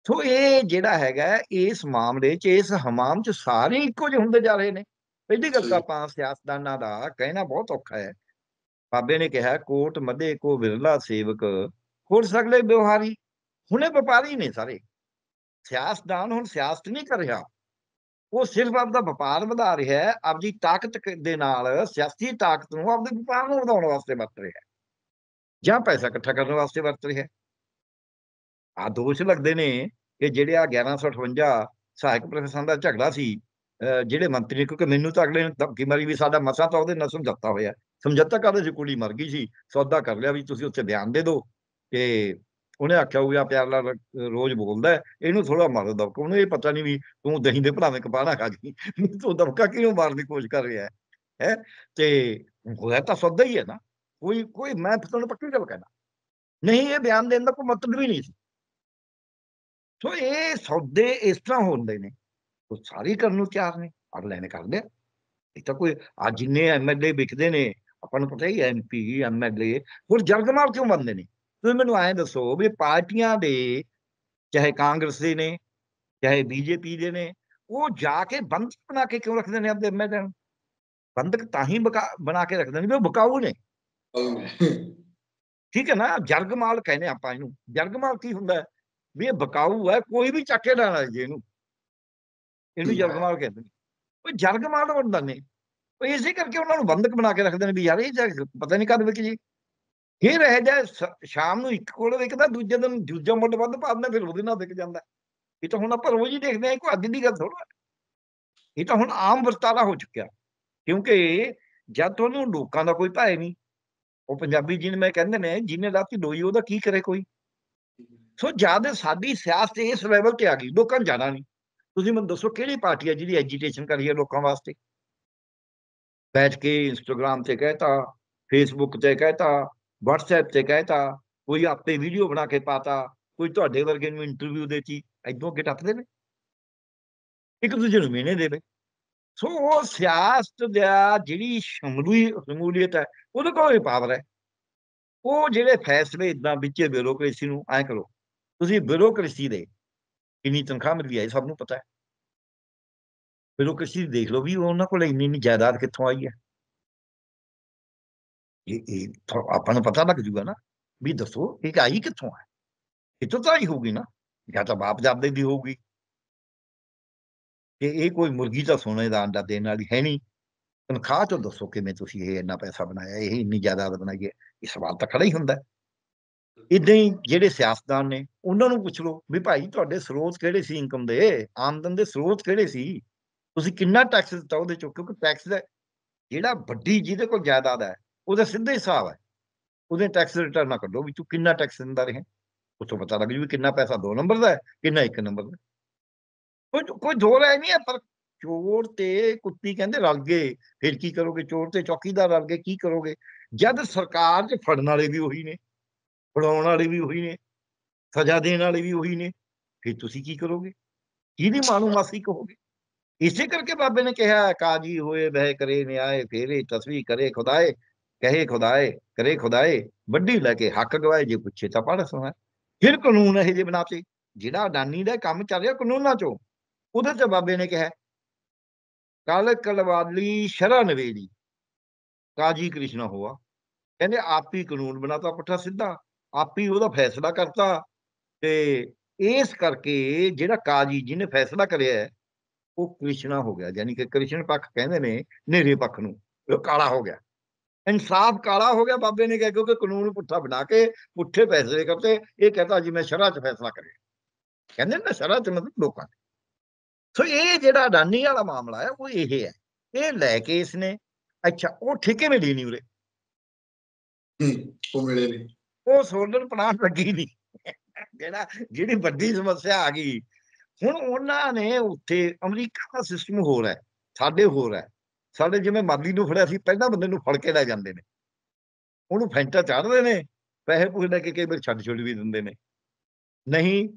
ਸੋ ਇਹ ਜਿਹੜਾ ਹੈਗਾ ਇਸ ਮਾਮਲੇ 'ਚ ਇਸ ਹਮਾਮ 'ਚ ਸਾਰੇ ਇੱਕੋ ਜਿਹੇ ਹੁੰਦੇ ਜਾ ਰਹੇ ਨੇ ਪਹਿਲੀ ਗੱਲ ਤਾਂ ਆਪਾਂ ਸਿਆਸਤਦਾਨਾਂ ਦਾ ਕਹਿਣਾ ਬਹੁਤ ਔਖਾ ਹੈ ਬਾਬੇ ਨੇ ਕਿਹਾ ਕੋਟ ਮਦੇ ਕੋ ਵਿਰਲਾ ਸੇਵਕ ਹੋਰ ਸਗਲੇ ਵਿਵਹਾਰੀ ਹੁਣੇ ਵਪਾਰੀ ਨੇ ਸਾਰੇ ਸਿਆਸਤਦਾਨ ਹੁਣ ਸਿਆਸਤ ਨਹੀਂ ਕਰ ਰਿਹਾ ਉਹ ਸਿਰਫ ਆਪਦਾ ਵਪਾਰ ਵਧਾ ਰਿਹਾ ਹੈ ਆਪਦੀ ਤਾਕਤ ਦੇ ਨਾਲ ਸਿਆਸੀ ਤਾਕਤ ਨੂੰ ਆਪਦੇ ਵਪਾਰ ਨੂੰ ਵਧਾਉਣ ਵਾਸਤੇ ਵਰਤ ਰਿਹਾ ਹੈ ਜਾਂ ਪੈਸਾ ਇਕੱਠਾ ਕਰਨ ਵਾਸਤੇ ਵਰਤ ਰਿਹਾ ਆ ਦੋਸ਼ ਲੱਗਦੇ ਨੇ ਕਿ ਜਿਹੜੇ ਆ 1158 ਸਹਾਇਕ ਪ੍ਰਸ਼ਾਸਨ ਦਾ ਝਗੜਾ ਸੀ ਜਿਹੜੇ ਮੰਤਰੀ ਕਿਉਂਕਿ ਮੈਨੂੰ ਤਾਂ ਅਗਲੇ ਨੇ ਧਮਕੀ ਮਾਰੀ ਵੀ ਸਾਡਾ ਮਸਾ ਤਾਂ ਉਹਦੇ ਨਾਲ ਸਮਝੌਤਾ ਹੋਇਆ ਸਮਝੌਤਾ ਕਰਦੇ ਸੀ ਕੁੜੀ ਮਰ ਗਈ ਸੀ ਸੌਦਾ ਕਰ ਲਿਆ ਵੀ ਤੁਸੀਂ ਉੱਥੇ ਬਿਆਨ ਦੇ ਦਿਓ ਕਿ ਉਹਨੇ ਆਖਿਆ ਹੋਊਗਾ ਪਿਆਰ ਨਾਲ ਰੋਜ਼ ਬੋਲਦਾ ਇਹਨੂੰ ਥੋੜਾ ਮਾਰੋ ਦਬਕਾ ਉਹਨੂੰ ਇਹ ਪਤਾ ਨਹੀਂ ਵੀ ਤੂੰ ਦਹੀਂ ਦੇ ਭਰਾਵੇਂ ਕਪਾਣਾ ਖਾ ਗਈ ਤੂੰ ਦਬਕਾ ਕਿਉਂ ਮਾਰਨ ਦੀ ਕੋਸ਼ਿਸ਼ ਕਰ ਰਿਹਾ ਹੈ ਹੈ ਤੇ ਹੋਇਆ ਤਾਂ ਸੌਦਾ ਹੀ ਹੈ ਨਾ ਕੋਈ ਕੋਈ ਮੈਂ ਤੁਹਾਨੂੰ ਪੱਕੀ ਗੱਲ ਕਹਿੰਦਾ ਨਹੀਂ ਇਹ ਬਿਆਨ ਦੇਣ ਦਾ ਕੋਈ ਮਤਲਬ ਵੀ ਨਹੀਂ ਸੀ ਸੋ ਇਹ ਸੌਦੇ ਇਸ ਤਰ੍ਹਾਂ ਹੁੰਦੇ ਨੇ ਉਹ ਸਾਰੀ ਕਰਨ ਨੂੰ ਤਿਆਰ ਨੇ ਅਗਲੇ ਨੇ ਕਰ ਲਿਆ ਇਹ ਤਾਂ ਕੋਈ ਅੱਜ ਜਿੰਨੇ ਐਮਐਲਏ ਵਿਕਦੇ ਨੇ ਆਪਾਂ ਨੂੰ ਪਤਾ ਹੀ ਐਮਪੀ ਐਮਐਲਏ ਹੋਰ ਜਰਗਮਾਲ ਕਿਉਂ ਬੰਦੇ ਨੇ ਤੁਸੀਂ ਮੈਨੂੰ ਐਂ ਦੱਸੋ ਵੀ ਪਾਰਟੀਆਂ ਦੇ ਚਾਹੇ ਕਾਂਗਰਸ ਦੇ ਨੇ ਚਾਹੇ ਬੀਜੇਪੀ ਦੇ ਨੇ ਉਹ ਜਾ ਕੇ ਬੰਦਕ ਬਣਾ ਕੇ ਕਿਉਂ ਰੱਖਦੇ ਨੇ ਆਪਦੇ ਐਮਐਲਏ ਬੰਦਕ ਤਾਂ ਹੀ ਬਣਾ ਕੇ ਰੱਖਦੇ ਨੇ ਵੀ ਉਹ ਬਕਾਊ ਨੇ ਠੀਕ ਹੈ ਨਾ ਜਰਗਮਾਲ ਕਹਿੰਦੇ ਆਪਾਂ ਇਹਨੂੰ ਜਰਗਮਾਲ ਕੀ ਹੁੰਦਾ ਵੀ ਇਹ ਬਕਾਊ ਹੈ ਕੋਈ ਵੀ ਚੱਕੇ ਨਾ ਲੈ ਜੇ ਇਹਨੂੰ ਇਹਨੂੰ ਜਰਗਮਾਲ ਕਹਿੰਦੇ ਨੇ ਉਹ ਜਰਗਮਾਲ ਬਣਦਾ ਨੇ ਉਹ ਇਸੇ ਕਰਕੇ ਉਹਨਾਂ ਨੂੰ ਬੰਦਕ ਬਣਾ ਕੇ ਰੱਖਦੇ ਨੇ ਵੀ ਯਾਰ ਇਹ ਪਤਾ ਨਹੀਂ ਕਦ ਵਿੱਚ ਜੀ ਇਹ ਰਹਿ ਜਾ ਸ਼ਾਮ ਨੂੰ ਇੱਕ ਕੋਲ ਵਿਕਦਾ ਦੂਜੇ ਦਿਨ ਦੂਜਾ ਬੰਦ ਵੱਧ ਪਾਉਂਦਾ ਫਿਰ ਉਹਦੇ ਨਾਲ ਵਿਕ ਜਾਂਦਾ ਇਹ ਤਾਂ ਹੁਣ ਆਪਾਂ ਰੋਜ਼ ਹੀ ਦੇਖਦੇ ਆ ਕੋਈ ਅੱਗ ਦੀ ਗੱਲ ਥੋੜਾ ਇਹ ਤਾਂ ਹੁਣ ਆਮ ਵਰਤਾਰਾ ਹੋ ਚੁੱਕਿਆ ਕਿਉਂਕਿ ਜਦ ਤੁਹਾਨੂੰ ਲੋਕਾਂ ਦਾ ਕੋਈ ਭਾਏ ਨਹੀਂ ਉਹ ਪੰਜਾਬੀ ਜਿਹਨ ਮੈਂ ਕਹਿੰਦੇ ਨੇ ਜਿਹਨੇ ਲਾਤੀ ਡੋਈ ਉਹਦਾ ਕੀ ਕਰੇ ਕੋਈ ਸੋ ਜਦ ਸਾਡੀ ਸਿਆਸਤ ਇਸ ਲੈਵਲ ਤੇ ਆ ਗਈ ਲੋਕਾਂ ਜਾਣਾ ਨਹੀਂ ਤੁਸੀਂ ਮੈਨੂੰ ਦੱਸੋ ਕਿਹੜੀ ਪਾਰਟੀ ਹੈ ਜਿਹੜੀ ਐਜੀਟੇਸ਼ਨ ਕਰ ਰਹੀ ਹੈ ਲੋਕਾਂ ਵਾਸਤੇ ਬੈਠ ਕੇ ਇੰਸਟਾਗ੍ਰam ਤੇ ਕਹਤਾ ਫੇਸਬੁੱਕ ਤੇ ਕਹਤਾ ਵਟਸਐਪ ਤੇ ਕਹਤਾ ਕੋਈ ਆਪਣੇ ਵੀਡੀਓ ਬਣਾ ਕੇ ਪਾਤਾ ਕੋਈ ਤੁਹਾਡੇ ਵਰਗੇ ਨੂੰ ਇੰਟਰਵਿਊ ਦੇਤੀ ਐਦੋਂ ਗੇਟ ਅੱਪ ਦੇਵੇ ਇੱਕ ਦੂਜੇ ਨੂੰ ਮਿਹਨੇ ਦੇਵੇ ਸੋ ਉਹ ਸਿਆਸਤ ਦਾ ਜਿਹੜੀ ਸ਼ਮੂਲੀ ਸ਼ਮੂਲੀਅਤ ਹੈ ਉਹਦੇ ਕੋਲ ਹੀ ਪਾਵਰ ਹੈ ਉਹ ਜਿਹੜੇ ਫੈਸਲੇ ਇਦਾਂ ਵਿੱਚ ਬਿਊਰੋਕ੍ਰੇਸੀ ਨੂੰ ਐ ਕਰੋ ਤੁਸੀਂ ਬਿਊਰੋਕ੍ਰੇਸੀ ਦੇ ਕਿੰਨੀ ਤਨਖਾਹ ਮਿਲਦੀ ਹੈ ਸਭ ਨੂੰ ਪਤਾ ਹੈ ਬਿਊਰੋਕ੍ਰੇਸੀ ਦੇਖ ਲਓ ਵੀ ਉਹਨਾਂ ਕੋਲ ਇੰਨੀ ਨਹੀਂ ਜਾਇਦਾਦ ਕਿੱਥੋਂ ਆਈ ਹੈ ਇਹ ਇਹ ਆਪਾਂ ਨੂੰ ਪਤਾ ਲੱਗ ਜੂਗਾ ਨਾ ਵੀ ਦੱਸੋ ਇਹ ਆਈ ਕਿੱਥੋਂ ਹੈ ਇਹ ਤਾਂ ਹੀ ਹੋਗੀ ਨਾ ਜਾਂ ਤਾਂ ਬਾਪ ਜਾਂਦੇ ਦੀ ਹੋਗੀ ਕਿ ਇਹ ਕੋਈ ਮੁਰਗੀ ਦਾ ਸੋਨੇ ਦਾ ਅੰਡਾ ਦੇਣ ਵਾਲੀ ਹੈ ਨਹੀਂ ਤਨਖਾਹ ਚੋਂ ਦੱਸੋ ਕਿਵੇਂ ਤੁਸੀਂ ਇਹ ਇੰਨਾ ਪੈਸਾ ਬਣਾਇਆ ਇਹ ਇੰਨੀ ਜ਼ਿਆਦਾ ਬਣਾਈ ਹੈ ਇਹ ਸਵਾਲ ਤਾਂ ਖੜਾ ਹੀ ਹੁੰਦਾ ਇਦਾਂ ਹੀ ਜਿਹੜੇ ਸਿਆਸਤਦਾਨ ਨੇ ਉਹਨਾਂ ਨੂੰ ਪੁੱਛ ਲਓ ਵੀ ਭਾਈ ਤੁਹਾਡੇ ਸਰੋਤ ਕਿਹੜੇ ਸੀ ਇਨਕਮ ਦੇ ਆਮਦਨ ਦੇ ਸਰੋਤ ਕਿਹੜੇ ਸੀ ਤੁਸੀਂ ਕਿੰਨਾ ਟੈਕਸ ਦਿੱਤਾ ਉਹਦੇ ਚੋਂ ਕਿਉਂਕਿ ਟੈਕਸ ਦਾ ਜਿਹੜਾ ਵੱਡੀ ਜਿਹਦੇ ਕੋਲ ਜਾਇਦਾਦ ਹੈ ਉਹਦਾ ਸਿੱਧਾ ਹਿਸਾਬ ਹੈ ਉਹਦੇ ਟੈਕਸ ਰਿਟਰਨ ਨਾ ਕੱਢੋ ਵੀ ਤੂੰ ਕਿੰਨਾ ਟੈਕਸ ਦਿੰਦਾ ਰਿਹਾ ਉਥੋਂ ਪਤਾ ਲੱਗ ਜੂ ਕਿੰਨਾ ਪੈਸਾ ਦੋ ਨੰਬਰ ਦਾ ਹੈ ਕਿੰਨਾ ਇੱਕ ਨੰਬਰ ਦਾ ਕੋਈ ਕੋਈ ਦੋ ਰਾਏ ਨਹੀਂ ਹੈ ਪਰ ਚੋਰ ਤੇ ਕੁੱਤੀ ਕਹਿੰਦੇ ਰਲ ਗਏ ਫਿਰ ਕੀ ਕਰੋਗੇ ਚੋਰ ਤੇ ਚੌਕੀਦਾਰ ਰਲ ਗਏ ਕੀ ਕਰੋਗੇ ਜਦ ਸਰਕਾਰ 'ਚ ਫੜਨ ਵਾਲੇ ਵੀ ਉਹੀ ਨੇ ਫੜਾਉਣ ਵਾਲੇ ਵੀ ਉਹੀ ਨੇ ਸਜ਼ਾ ਦੇਣ ਵਾਲੇ ਵੀ ਉਹੀ ਨੇ ਫਿਰ ਤੁਸੀਂ ਕੀ ਕਰੋਗੇ ਇਹਦੀ ਮਾਨੂ ਮਾਸੀ ਕਹੋਗੇ ਇਸੇ ਕਰਕੇ ਬਾਬੇ ਨੇ ਕਿਹਾ ਕਾਜੀ ਹੋਏ ਬਹਿ ਕਰੇ ਨਿਆਏ ਫੇਰੇ ਤਸਵੀ ਕਰੇ ਖੁਦਾਏ ਕਹੇ ਖੁਦਾਏ ਕਰੇ ਖੁਦਾਏ ਵੱਡੀ ਲੈ ਕੇ ਹੱਕ ਗਵਾਏ ਜੇ ਪੁੱਛੇ ਤਾਂ ਪੜ ਸੁਣਾ ਫਿਰ ਕਾਨੂੰਨ ਇਹ ਜੇ ਬਣਾਤੇ ਜਿਹੜਾ ਅਡਾਨੀ ਦਾ ਕੰਮ ਚੱਲ ਰਿਹਾ ਕਾਨੂੰਨਾਂ ਚੋਂ ਉਹਦੇ ਤੇ ਬਾਬੇ ਨੇ ਕਿਹਾ ਕਲ ਕਲਵਾਲੀ ਸ਼ਰਾ ਨਵੇਲੀ ਕਾਜੀ ਕ੍ਰਿਸ਼ਨ ਹੋਆ ਕਹਿੰਦੇ ਆਪੀ ਕਾਨੂੰਨ ਬਣਾਤਾ ਪੱਠਾ ਸਿੱਧਾ ਆਪੀ ਉਹਦਾ ਫੈਸਲਾ ਕਰਤਾ ਤੇ ਇਸ ਕਰਕੇ ਜਿਹੜਾ ਕਾਜੀ ਜਿਹਨੇ ਫੈਸਲਾ ਕਰਿਆ ਉਹ ਕ੍ਰਿਸ਼ਨਾ ਹੋ ਗਿਆ ਯਾਨੀ ਕਿ ਕ੍ਰਿਸ਼ਨ ਪੱਖ ਕਹਿੰਦੇ ਨੇ ਨੇਰੇ ਪੱਖ ਨੂੰ ਉਹ ਕਾਲਾ ਹੋ ਗਿਆ ਇਨਸਾਫ ਕਾਲਾ ਹੋ ਗਿਆ ਬਾਬੇ ਨੇ ਕਿਹਾ ਕਿਉਂਕਿ ਕਾਨੂੰਨ ਪੁੱਠਾ ਬਣਾ ਕੇ ਪੁੱਠੇ ਫੈਸਲੇ ਕਰਤੇ ਇਹ ਕਹਤਾ ਜੀ ਮੈਂ ਸ਼ਰ੍ਹਾ 'ਚ ਫੈਸਲਾ ਕਰਿਆ ਕਹਿੰਦੇ ਨਾ ਸ਼ਰ੍ਹਾ 'ਚ ਮਤਲਬ ਲੋਕਾਂ ਸੋ ਇਹ ਜਿਹੜਾ ਅਡਾਨੀ ਵਾਲਾ ਮਾਮਲਾ ਹੈ ਉਹ ਇਹ ਹੈ ਇਹ ਲੈ ਕੇ ਇਸਨੇ ਅੱਛਾ ਉਹ ਠੇਕੇ ਮਿਲੀ ਨਹੀਂ ਉਰੇ ਉਹ ਮਿਲੇ ਨਹੀਂ ਉਹ ਸੋਲਰ ਪਲਾਂਟ ਲੱਗੀ ਨਹੀਂ ਜਿਹੜਾ ਜਿਹੜੀ ਵੱਡੀ ਸਮੱਸਿਆ ਆ ਗਈ ਹੁਣ ਉਹਨਾਂ ਨੇ ਉੱਥੇ ਅਮਰੀਕਾ ਦਾ ਸਿਸਟਮ ਹੋਰ ਹੈ ਸਾਡੇ ਹੋਰ ਹੈ ਸਾਡੇ ਜਿਵੇਂ ਮਾਲੀ ਨੂੰ ਫੜਿਆ ਸੀ ਪਹਿਲਾਂ ਬੰਦੇ ਨੂੰ ਫੜ ਕੇ ਲੈ ਜਾਂਦੇ ਨੇ ਉਹਨੂੰ ਫੈਂਟਾ ਚਾੜਦੇ ਨੇ ਪੈਸੇ ਪੁੱਛ ਲੈ ਕੇ ਕਈ ਵਾਰ ਛੱਡ ਛੋੜੀ ਵੀ ਦਿੰਦੇ ਨੇ ਨਹੀਂ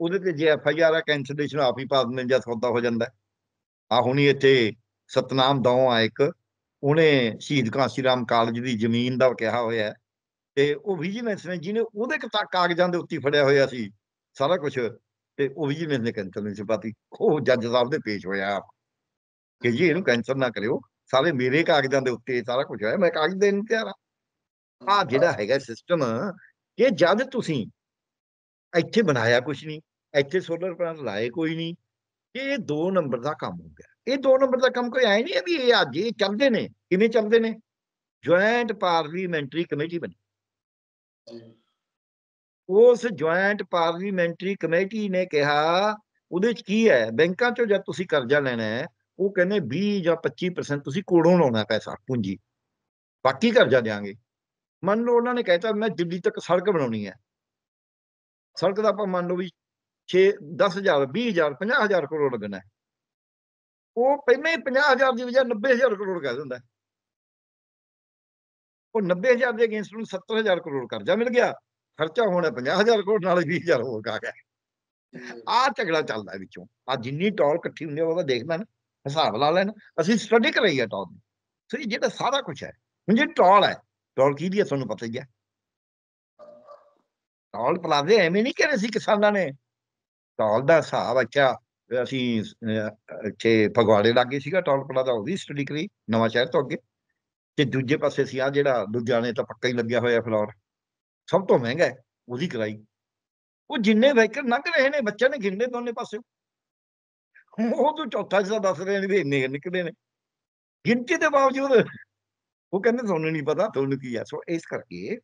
ਉਹਦੇ ਤੇ ਜੇ ਐਫਆਈਆਰ ਆ ਕੈਂਸਲੇਸ਼ਨ ਆਪ ਹੀ ਪਾ ਦਿੰਦੇ ਜਾਂ ਸੌਦਾ ਹੋ ਜਾਂਦਾ ਆ ਹੁਣੀ ਇੱਥੇ ਸਤਨਾਮ ਦੌਂ ਆ ਇੱਕ ਉਹਨੇ ਸ਼ਹੀਦ ਕਾਂਸੀ ਰਾਮ ਕਾਲਜ ਦੀ ਜ਼ਮੀਨ ਦਾ ਕਿਹਾ ਹੋਇਆ ਤੇ ਉਹ ਵਿਜੀਲੈਂਸ ਨੇ ਜਿਹਨੇ ਉਹਦੇ ਕਾਗਜ਼ਾਂ ਦੇ ਉੱਤੇ ਫੜਿਆ ਹੋਇਆ ਸੀ ਸਾਰਾ ਕੁਝ ਤੇ ਉਹ ਵਿਜੀਲੈਂਸ ਨੇ ਕੈਂਸਲੇਸ਼ਨ ਸਪਾਤੀ ਉਹ ਜੱਜ ਸਾਹਿਬ ਦੇ ਪੇਸ਼ ਹੋਇਆ ਕਿ ਜੀ ਇਹਨੂੰ ਕੈਂਸਲ ਨਾ ਕਰਿਓ ਸਾਰੇ ਮੇਰੇ ਕਾਗਜ਼ਾਂ ਦੇ ਉੱਤੇ ਸਾਰਾ ਕੁਝ ਹੈ ਮੈਂ ਕਾਗਜ਼ ਦੇਣ ਨੂੰ ਤਿਆਰ ਆ ਆ ਜਿਹੜਾ ਹੈਗਾ ਸਿਸਟਮ ਕਿ ਜਦ ਤੁਸੀਂ ਇੱਥੇ ਬਣਾਇਆ ਕੁਝ ਨਹੀਂ ਇੱਥੇ ਸੋਲਰ ਪਲਾਂਟ ਲਾਏ ਕੋਈ ਨਹੀਂ ਇਹ 2 ਨੰਬਰ ਦਾ ਕੰਮ ਹੋ ਗਿਆ ਇਹ 2 ਨੰਬਰ ਦਾ ਕੰਮ ਕੋਈ ਆਇਆ ਨਹੀਂ ਵੀ ਇਹ ਅੱਜ ਇਹ ਚੱਲਦੇ ਨੇ ਕਿਵੇਂ ਚੱਲਦੇ ਨੇ ਜੁਆਇੰਟ ਪਾਰਲੀਮੈਂਟਰੀ ਕਮੇਟੀ ਬਣੀ ਉਸ ਜੁਆਇੰਟ ਪਾਰਲੀਮੈਂਟਰੀ ਕਮੇਟੀ ਨੇ ਕਿਹਾ ਉਹਦੇ ਚ ਕੀ ਹੈ ਬੈਂਕਾਂ ਚੋਂ ਜਦ ਤੁਸੀਂ ਕਰਜ਼ਾ ਲੈਣਾ ਹੈ ਉਹ ਕਹਿੰਦੇ 20 ਜਾਂ 25% ਤੁਸੀਂ ਕੋੜੋਂ ਲਾਉਣਾ ਪੈਸਾ ਪੂੰਜੀ ਬਾਕੀ ਕਰਜ਼ਾ ਦੇਾਂਗੇ ਮੰਨ ਲਓ ਉਹਨਾਂ ਨੇ ਕਹਿਤਾ ਮੈਂ ਦਿੱਲੀ ਤੱਕ ਸੜਕ ਬਣਾਉਣੀ ਹੈ ਸੜਕ ਦਾ ਆਪਾਂ ਮੰਨ ਲਓ ਵੀ 6 10000 20000 50000 ਕਰੋੜ ਲੱਗਣਾ ਉਹ ਪਹਿਲਾਂ ਹੀ 50000 ਦੀ ਵਜ੍ਹਾ 90000 ਕਰੋੜ ਕਹਿ ਦਿੰਦਾ ਉਹ 90000 ਦੇ ਅਗੇਂਸਟ ਨੂੰ 70000 ਕਰੋੜ ਕਰਜ਼ਾ ਮਿਲ ਗਿਆ ਖਰਚਾ ਹੋਣਾ 50000 ਕਰੋੜ ਨਾਲ 20000 ਹੋਰ ਕਾ ਗਿਆ ਆ ਝਗੜਾ ਚੱਲਦਾ ਵਿੱਚੋਂ ਆ ਜਿੰਨੀ ਟੌਲ ਇਕੱਠੀ ਹੁੰਦੀ ਉਹਦਾ ਦੇਖਦਾ ਨਾ ਹਿਸਾਬ ਲਾ ਲੈਣ ਅਸੀਂ ਸਟੱਡੀ ਕਰਾਈ ਹੈ ਟੌਲ ਦੀ ਸੋ ਜਿਹੜਾ ਸਾਰਾ ਕੁਝ ਹੈ ਹੁਣ ਜੇ ਟੌਲ ਹੈ ਟੌਲ ਕੀ ਦੀ ਤੁਹਾਨੂੰ ਪਤਾ ਹੀ ਹੈ ਟੌਲ ਪਲਾਦੇ ਐਵੇਂ ਨਹੀਂ ਕਰੇ ਸੀ ਕਿਸਾਨਾਂ ਨੇ ਸਾਲ ਦਾ ਹਿਸਾਬ ਅੱਛਾ ਅਸੀਂ ਇੱਥੇ ਫਗਵਾੜੇ ਲੱਗੇ ਸੀਗਾ ਟੌਲਪੜਾ ਦਾ ਉਹਦੀ ਸਟੱਡੀ ਕਰੀ ਨਵਾਂ ਸ਼ਹਿਰ ਤੋਂ ਅੱਗੇ ਤੇ ਦੂਜੇ ਪਾਸੇ ਸੀ ਆ ਜਿਹੜਾ ਨੇ ਤਾਂ ਪੱਕਾ ਹੀ ਲੱਗਿਆ ਹੋਇਆ ਫਲੋਰ ਸਭ ਤੋਂ ਮਹਿੰਗਾ ਹੈ ਉਹਦੀ ਕਰਾਈ ਉਹ ਜਿੰਨੇ ਵਹੀਕਲ ਲੰਘ ਰਹੇ ਨੇ ਬੱਚਿਆਂ ਨੇ ਗਿੰਨੇ ਦੋਨੇ ਪਾਸੇ ਉਹ ਤੋਂ ਚੌਥਾ ਜਿਹਾ ਦੱਸ ਰਹੇ ਨੇ ਵੀ ਇੰਨੇ ਨਿਕਲੇ ਨੇ ਗਿਣਤੀ ਦੇ ਬਾਵਜੂਦ ਉਹ ਕਹਿੰਦੇ ਤੁਹਾਨੂੰ ਨਹੀਂ ਪਤਾ ਤੁਹਾਨੂੰ ਕੀ ਆ ਸੋ ਇਸ ਕਰਕੇ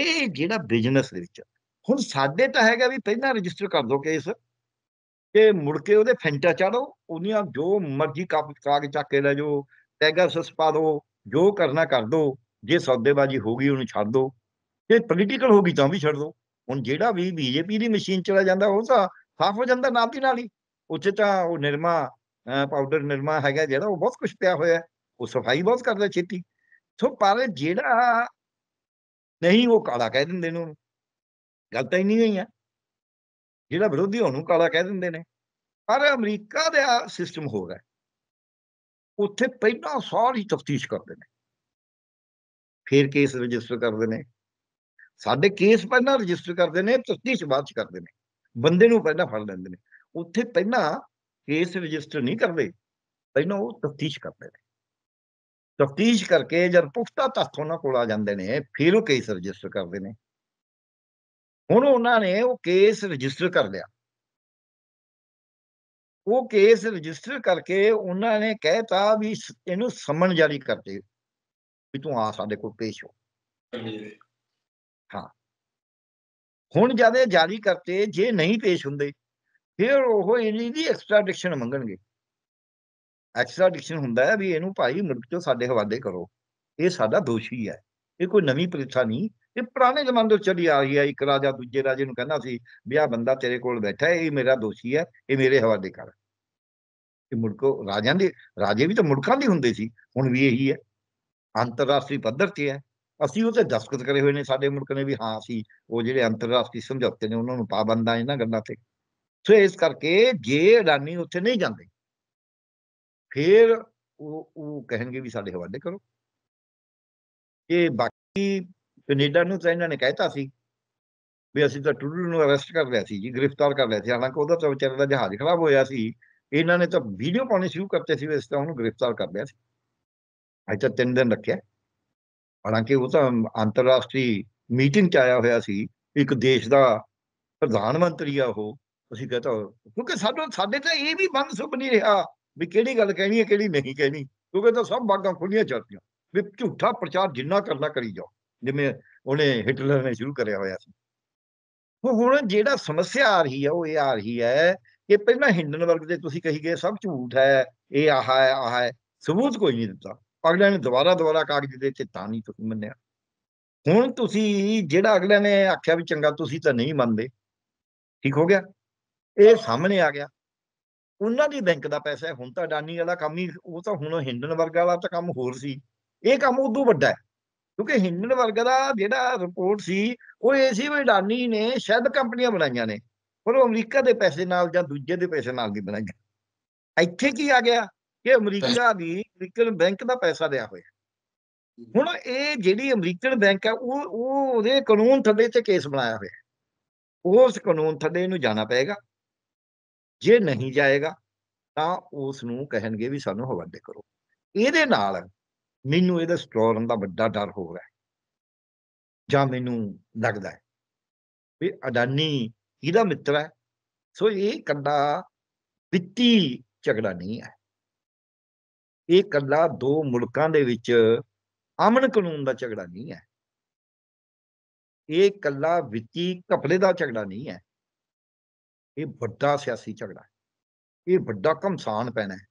ਇਹ ਜਿਹੜਾ ਬਿਜ਼ਨਸ ਦੇ ਵਿੱਚ ਹੁਣ ਸਾਡੇ ਤਾਂ ਹੈਗਾ ਵੀ ਪਹਿਲਾਂ ਰਜਿਸਟਰ ਕਰ ਦੋ ਕੇਸ ਕਿ ਮੁੜ ਕੇ ਉਹਦੇ ਫੈਂਟਾ ਚੜੋ ਉਹਨੀਆਂ ਜੋ ਮਰਜ਼ੀ ਕਾਗਜ਼ ਚੱਕ ਕੇ ਲੈ ਜਾਓ ਪੈਗਾਸਸ ਪਾ ਦੋ ਜੋ ਕਰਨਾ ਕਰ ਦੋ ਜੇ ਸੌਦੇਬਾਜ਼ੀ ਹੋ ਗਈ ਉਹਨੂੰ ਛੱਡ ਦੋ ਜੇ ਪੋਲੀਟੀਕਲ ਹੋ ਗਈ ਤਾਂ ਵੀ ਛੱਡ ਦੋ ਹੁਣ ਜਿਹੜਾ ਵੀ ਬੀਜੇਪੀ ਦੀ ਮਸ਼ੀਨ ਚਲਾ ਜਾਂਦਾ ਉਹ ਤਾਂ ਸਾਫ਼ ਹੋ ਜਾਂਦਾ ਨਾਲ ਦੀ ਨਾਲ ਹੀ ਉੱਚੇ ਤਾਂ ਉਹ ਨਿਰਮਾ ਪਾਊਡਰ ਨਿਰਮਾ ਹੈਗਾ ਜਿਹੜਾ ਉਹ ਬਹੁਤ ਕੁਝ ਪਿਆ ਹੋਇਆ ਉਹ ਸਫਾਈ ਬਹੁਤ ਕਰਦਾ ਛੇਤੀ ਸੋ ਪਰ ਜਿਹੜਾ ਨਹੀਂ ਉਹ ਕਾਲਾ ਕਹਿ ਦਿੰਦੇ ਨੂੰ ਗੱਲ ਤਾਂ ਇੰਨੀ ਹੀ ਆ ਜਿਹੜਾ ਵਿਰੋਧੀ ਉਹਨੂੰ ਕਾਲਾ ਕਹਿ ਦਿੰਦੇ ਨੇ ਪਰ ਅਮਰੀਕਾ ਦਾ ਸਿਸਟਮ ਹੋ ਗਿਆ ਉੱਥੇ ਪਹਿਲਾਂ ਸਾਰੀ ਤਫਤੀਸ਼ ਕਰਦੇ ਨੇ ਫਿਰ ਕੇਸ ਰਜਿਸਟਰ ਕਰਦੇ ਨੇ ਸਾਡੇ ਕੇਸ ਪਹਿਲਾਂ ਰਜਿਸਟਰ ਕਰਦੇ ਨੇ ਤਫਤੀਸ਼ ਬਾਅਦ ਚ ਕਰਦੇ ਨੇ ਬੰਦੇ ਨੂੰ ਪਹਿਲਾਂ ਫੜ ਲੈਂਦੇ ਨੇ ਉੱਥੇ ਪਹਿਲਾਂ ਕੇਸ ਰਜਿਸਟਰ ਨਹੀਂ ਕਰਦੇ ਪਹਿਲਾਂ ਉਹ ਤਫਤੀਸ਼ ਕਰਦੇ ਨੇ ਤਫਤੀਸ਼ ਕਰਕੇ ਜਦ ਪੁਖਤਾ ਤੱਥ ਉਹਨਾਂ ਕੋਲ ਆ ਜਾਂਦੇ ਨੇ ਫਿਰ ਉਹ ਕੇਸ ਰਜਿਸਟਰ ਕਰਦੇ ਨੇ ਹੁਣ ਉਹਨਾਂ ਨੇ ਉਹ ਕੇਸ ਰਜਿਸਟਰ ਕਰ ਲਿਆ ਉਹ ਕੇਸ ਰਜਿਸਟਰ ਕਰਕੇ ਉਹਨਾਂ ਨੇ ਕਹਿਤਾ ਵੀ ਇਹਨੂੰ ਸਮਨ ਜਾਰੀ ਕਰ ਦੇ ਵੀ ਤੂੰ ਆ ਸਾਡੇ ਕੋਲ ਪੇਸ਼ ਹੋ ਹਾਂ ਹੁਣ ਜਦ ਇਹ ਜਾਰੀ ਕਰਤੇ ਜੇ ਨਹੀਂ ਪੇਸ਼ ਹੁੰਦੇ ਫਿਰ ਉਹ ਇਹਦੀ ਦੀ ਐਕਸਟ੍ਰਾਡਿਕਸ਼ਨ ਮੰਗਣਗੇ ਐਕਸਟ੍ਰਾਡਿਕਸ਼ਨ ਹੁੰਦਾ ਹੈ ਵੀ ਇਹਨੂੰ ਭਾਈ ਮੁਲਕ ਤੋਂ ਸਾਡੇ ਹਵਾਲੇ ਕਰੋ ਇਹ ਸਾਡਾ ਦੋਸ਼ੀ ਹੈ ਇਹ ਕੋਈ ਨਵੀਂ ਪ੍ਰਥਾ ਨਹੀਂ ਇਹ ਪੁਰਾਣੇ ਜ਼ਮਾਨੇ ਤੋਂ ਚੱਲੀ ਆ ਰਹੀ ਹੈ ਇੱਕ ਰਾਜਾ ਦੂਜੇ ਰਾਜੇ ਨੂੰ ਕਹਿੰਦਾ ਸੀ ਵੀ ਆ ਬੰਦਾ ਤੇਰੇ ਕੋਲ ਬੈਠਾ ਹੈ ਇਹ ਮੇਰਾ ਦੋਸ਼ੀ ਹੈ ਇਹ ਮੇਰੇ ਹਵਾਲੇ ਕਰ ਇਹ ਮੁੜਕੋ ਰਾਜਾਂ ਦੇ ਰਾਜੇ ਵੀ ਤਾਂ ਮੁੜਕਾਂ ਦੇ ਹੁੰਦੇ ਸੀ ਹੁਣ ਵੀ ਇਹੀ ਹੈ ਅੰਤਰਰਾਸ਼ਟਰੀ ਪੱਧਰ ਤੇ ਹੈ ਅਸੀਂ ਉਹ ਤੇ ਦਸਤਖਤ ਕਰੇ ਹੋਏ ਨੇ ਸਾਡੇ ਮੁਲਕ ਨੇ ਵੀ ਹਾਂ ਅਸੀਂ ਉਹ ਜਿਹੜੇ ਅੰਤਰਰਾਸ਼ਟਰੀ ਸਮਝੌਤੇ ਨੇ ਉਹਨਾਂ ਨੂੰ ਪਾਬੰਦਾਂ ਇਹਨਾਂ ਗੱਲਾਂ ਤੇ ਸੋ ਇਸ ਕਰਕੇ ਜੇ ਰਾਨੀ ਉੱਥੇ ਨਹੀਂ ਜਾਂਦੇ ਫਿਰ ਉਹ ਉਹ ਕਹਿਣਗੇ ਵੀ ਸਾਡੇ ਹਵਾਲੇ ਕਰੋ ਇਹ ਬਾਕੀ ਕੈਨੇਡਾ ਨੂੰ ਤਾਂ ਇਹਨਾਂ ਨੇ ਕਹਿਤਾ ਸੀ ਵੀ ਅਸੀਂ ਤਾਂ ਟੁੱਡੂ ਨੂੰ ਅਰੈਸਟ ਕਰ ਲਿਆ ਸੀ ਜੀ ਗ੍ਰਿਫਤਾਰ ਕਰ ਲਿਆ ਸੀ ਹਾਲਾਂਕਿ ਉਹਦਾ ਤਾਂ ਵਿਚਾਰੇ ਦਾ ਜਹਾਜ਼ ਖਰਾਬ ਹੋਇਆ ਸੀ ਇਹਨਾਂ ਨੇ ਤਾਂ ਵੀਡੀਓ ਪਾਉਣੀ ਸ਼ੁਰੂ ਕਰਤੇ ਸੀ ਇਸ ਤਾਂ ਉਹਨੂੰ ਗ੍ਰਿਫਤਾਰ ਕਰ ਲਿਆ ਸੀ ਤਾਂ ਤਿੰਨ ਦਿਨ ਰੱਖਿਆ ਹਾਲਾਂਕਿ ਉਹ ਤਾਂ ਅੰਤਰਰਾਸ਼ਟਰੀ ਮੀਟਿੰਗ ਚ ਆਇਆ ਹੋਇਆ ਸੀ ਇੱਕ ਦੇਸ਼ ਦਾ ਪ੍ਰਧਾਨ ਮੰਤਰੀ ਆ ਉਹ ਅਸੀਂ ਕਹਤਾ ਕਿਉਂਕਿ ਸਾਡਾ ਸਾਡੇ ਤਾਂ ਇਹ ਵੀ ਬੰਦ ਸੁਭ ਨਹੀਂ ਰਿਹਾ ਵੀ ਕਿਹੜੀ ਗੱਲ ਕਹਿਣੀ ਹੈ ਕਿਹੜੀ ਨਹੀਂ ਕਹਿਣੀ ਕਿਉਂਕਿ ਤਾਂ ਸਭ ਬਾਗਾਂ ਖੁੱਲੀਆਂ ਚੱਲਦੀਆਂ ਵੀ ਝੂਠਾ ਪ੍ਰਚਾਰ ਜਿੰਨਾ ਕਰਨਾ ਕਰੀ ਜਾਓ ਜਿਵੇਂ ਉਹਨੇ ਹਿਟਲਰ ਨੇ ਸ਼ੁਰੂ ਕਰਿਆ ਹੋਇਆ ਸੀ ਹੁਣ ਜਿਹੜਾ ਸਮੱਸਿਆ ਆ ਰਹੀ ਹੈ ਉਹ ਇਹ ਆ ਰਹੀ ਹੈ ਕਿ ਪਹਿਲਾਂ ਵਰਗ ਦੇ ਤੁਸੀਂ ਕਹੀ ਗਏ ਸਭ ਝੂਠ ਹੈ ਇਹ ਆਹਾ ਹੈ ਆਹਾ ਹੈ ਸਬੂਤ ਕੋਈ ਨਹੀਂ ਦਿੱਤਾ ਅਗਲੇ ਨੇ ਦੁਬਾਰਾ ਦੁਬਾਰਾ ਕਾਗਜ਼ ਦੇ ਤੇ ਤਾਂ ਨਹੀਂ ਤੁਸੀਂ ਮੰਨਿਆ ਹੁਣ ਤੁਸੀਂ ਜਿਹੜਾ ਅਗਲੇ ਨੇ ਆਖਿਆ ਵੀ ਚੰਗਾ ਤੁਸੀਂ ਤਾਂ ਨਹੀਂ ਮੰਨਦੇ ਠੀਕ ਹੋ ਗਿਆ ਇਹ ਸਾਹਮਣੇ ਆ ਗਿਆ ਉਹਨਾਂ ਦੀ ਬੈਂਕ ਦਾ ਪੈਸਾ ਹੁਣ ਤਾਂ ਡਾਨੀ ਵਾਲਾ ਕੰਮ ਹੀ ਉਹ ਤਾਂ ਹੁਣ ਹਿੰਡਨਬਰਗ ਵਾਲਾ ਤਾਂ ਕੰਮ ਹੋਰ ਸੀ ਇਹ ਕੰਮ ਉਦੋਂ ਵੱਡਾ ਹੈ ਕਿਉਂਕਿ ਹਿੰਡਨ ਵਰਗ ਦਾ ਜਿਹੜਾ ਰਿਪੋਰਟ ਸੀ ਉਹ ਇਹ ਸੀ ਵੀ ਡਾਨੀ ਨੇ ਸ਼ਾਇਦ ਕੰਪਨੀਆਂ ਬਣਾਈਆਂ ਨੇ ਪਰ ਉਹ ਅਮਰੀਕਾ ਦੇ ਪੈਸੇ ਨਾਲ ਜਾਂ ਦੂਜੇ ਦੇ ਪੈਸੇ ਨਾਲ ਦੀ ਬਣਾਈਆਂ ਇੱਥੇ ਕੀ ਆ ਗਿਆ ਕਿ ਅਮਰੀਕਾ ਦੀ ਅਮਰੀਕਨ ਬੈਂਕ ਦਾ ਪੈਸਾ ਲਿਆ ਹੋਇਆ ਹੁਣ ਇਹ ਜਿਹੜੀ ਅਮਰੀਕਨ ਬੈਂਕ ਆ ਉਹ ਉਹ ਉਹਦੇ ਕਾਨੂੰਨ ਥੱਲੇ ਤੇ ਕੇਸ ਬਣਾਇਆ ਹੋਇਆ ਉਸ ਕਾਨੂੰਨ ਥੱਲੇ ਨੂੰ ਜਾਣਾ ਪਏਗਾ ਜੇ ਨਹੀਂ ਜਾਏਗਾ ਤਾਂ ਉਸ ਨੂੰ ਕਹਿਣਗੇ ਵੀ ਸਾਨੂੰ ਹਵਾਲੇ ਕਰੋ ਇਹਦੇ ਨਾਲ ਮੈਨੂੰ ਇਹਦਾ ਸਟੋਰ ਦਾ ਵੱਡਾ ਡਰ ਹੋ ਰਿਹਾ ਜਾਂ ਮੈਨੂੰ ਲੱਗਦਾ ਹੈ ਵੀ ਅਡਾਨੀ ਇਹਦਾ ਮਿੱਤਰ ਹੈ ਸੋ ਇਹ ਕੰਡਾ ਵਿੱਤੀ ਝਗੜਾ ਨਹੀਂ ਹੈ ਇਹ ਕੰਡਾ ਦੋ ਮੁਲਕਾਂ ਦੇ ਵਿੱਚ ਅਮਨ ਕਾਨੂੰਨ ਦਾ ਝਗੜਾ ਨਹੀਂ ਹੈ ਇਹ ਕੱਲਾ ਵਿੱਤੀ ਘਪਲੇ ਦਾ ਝਗੜਾ ਨਹੀਂ ਹੈ ਇਹ ਵੱਡਾ ਸਿਆਸੀ ਝਗੜਾ ਹੈ ਇਹ ਵੱਡਾ ਕਮਸਾਨ ਪੈਣਾ ਹੈ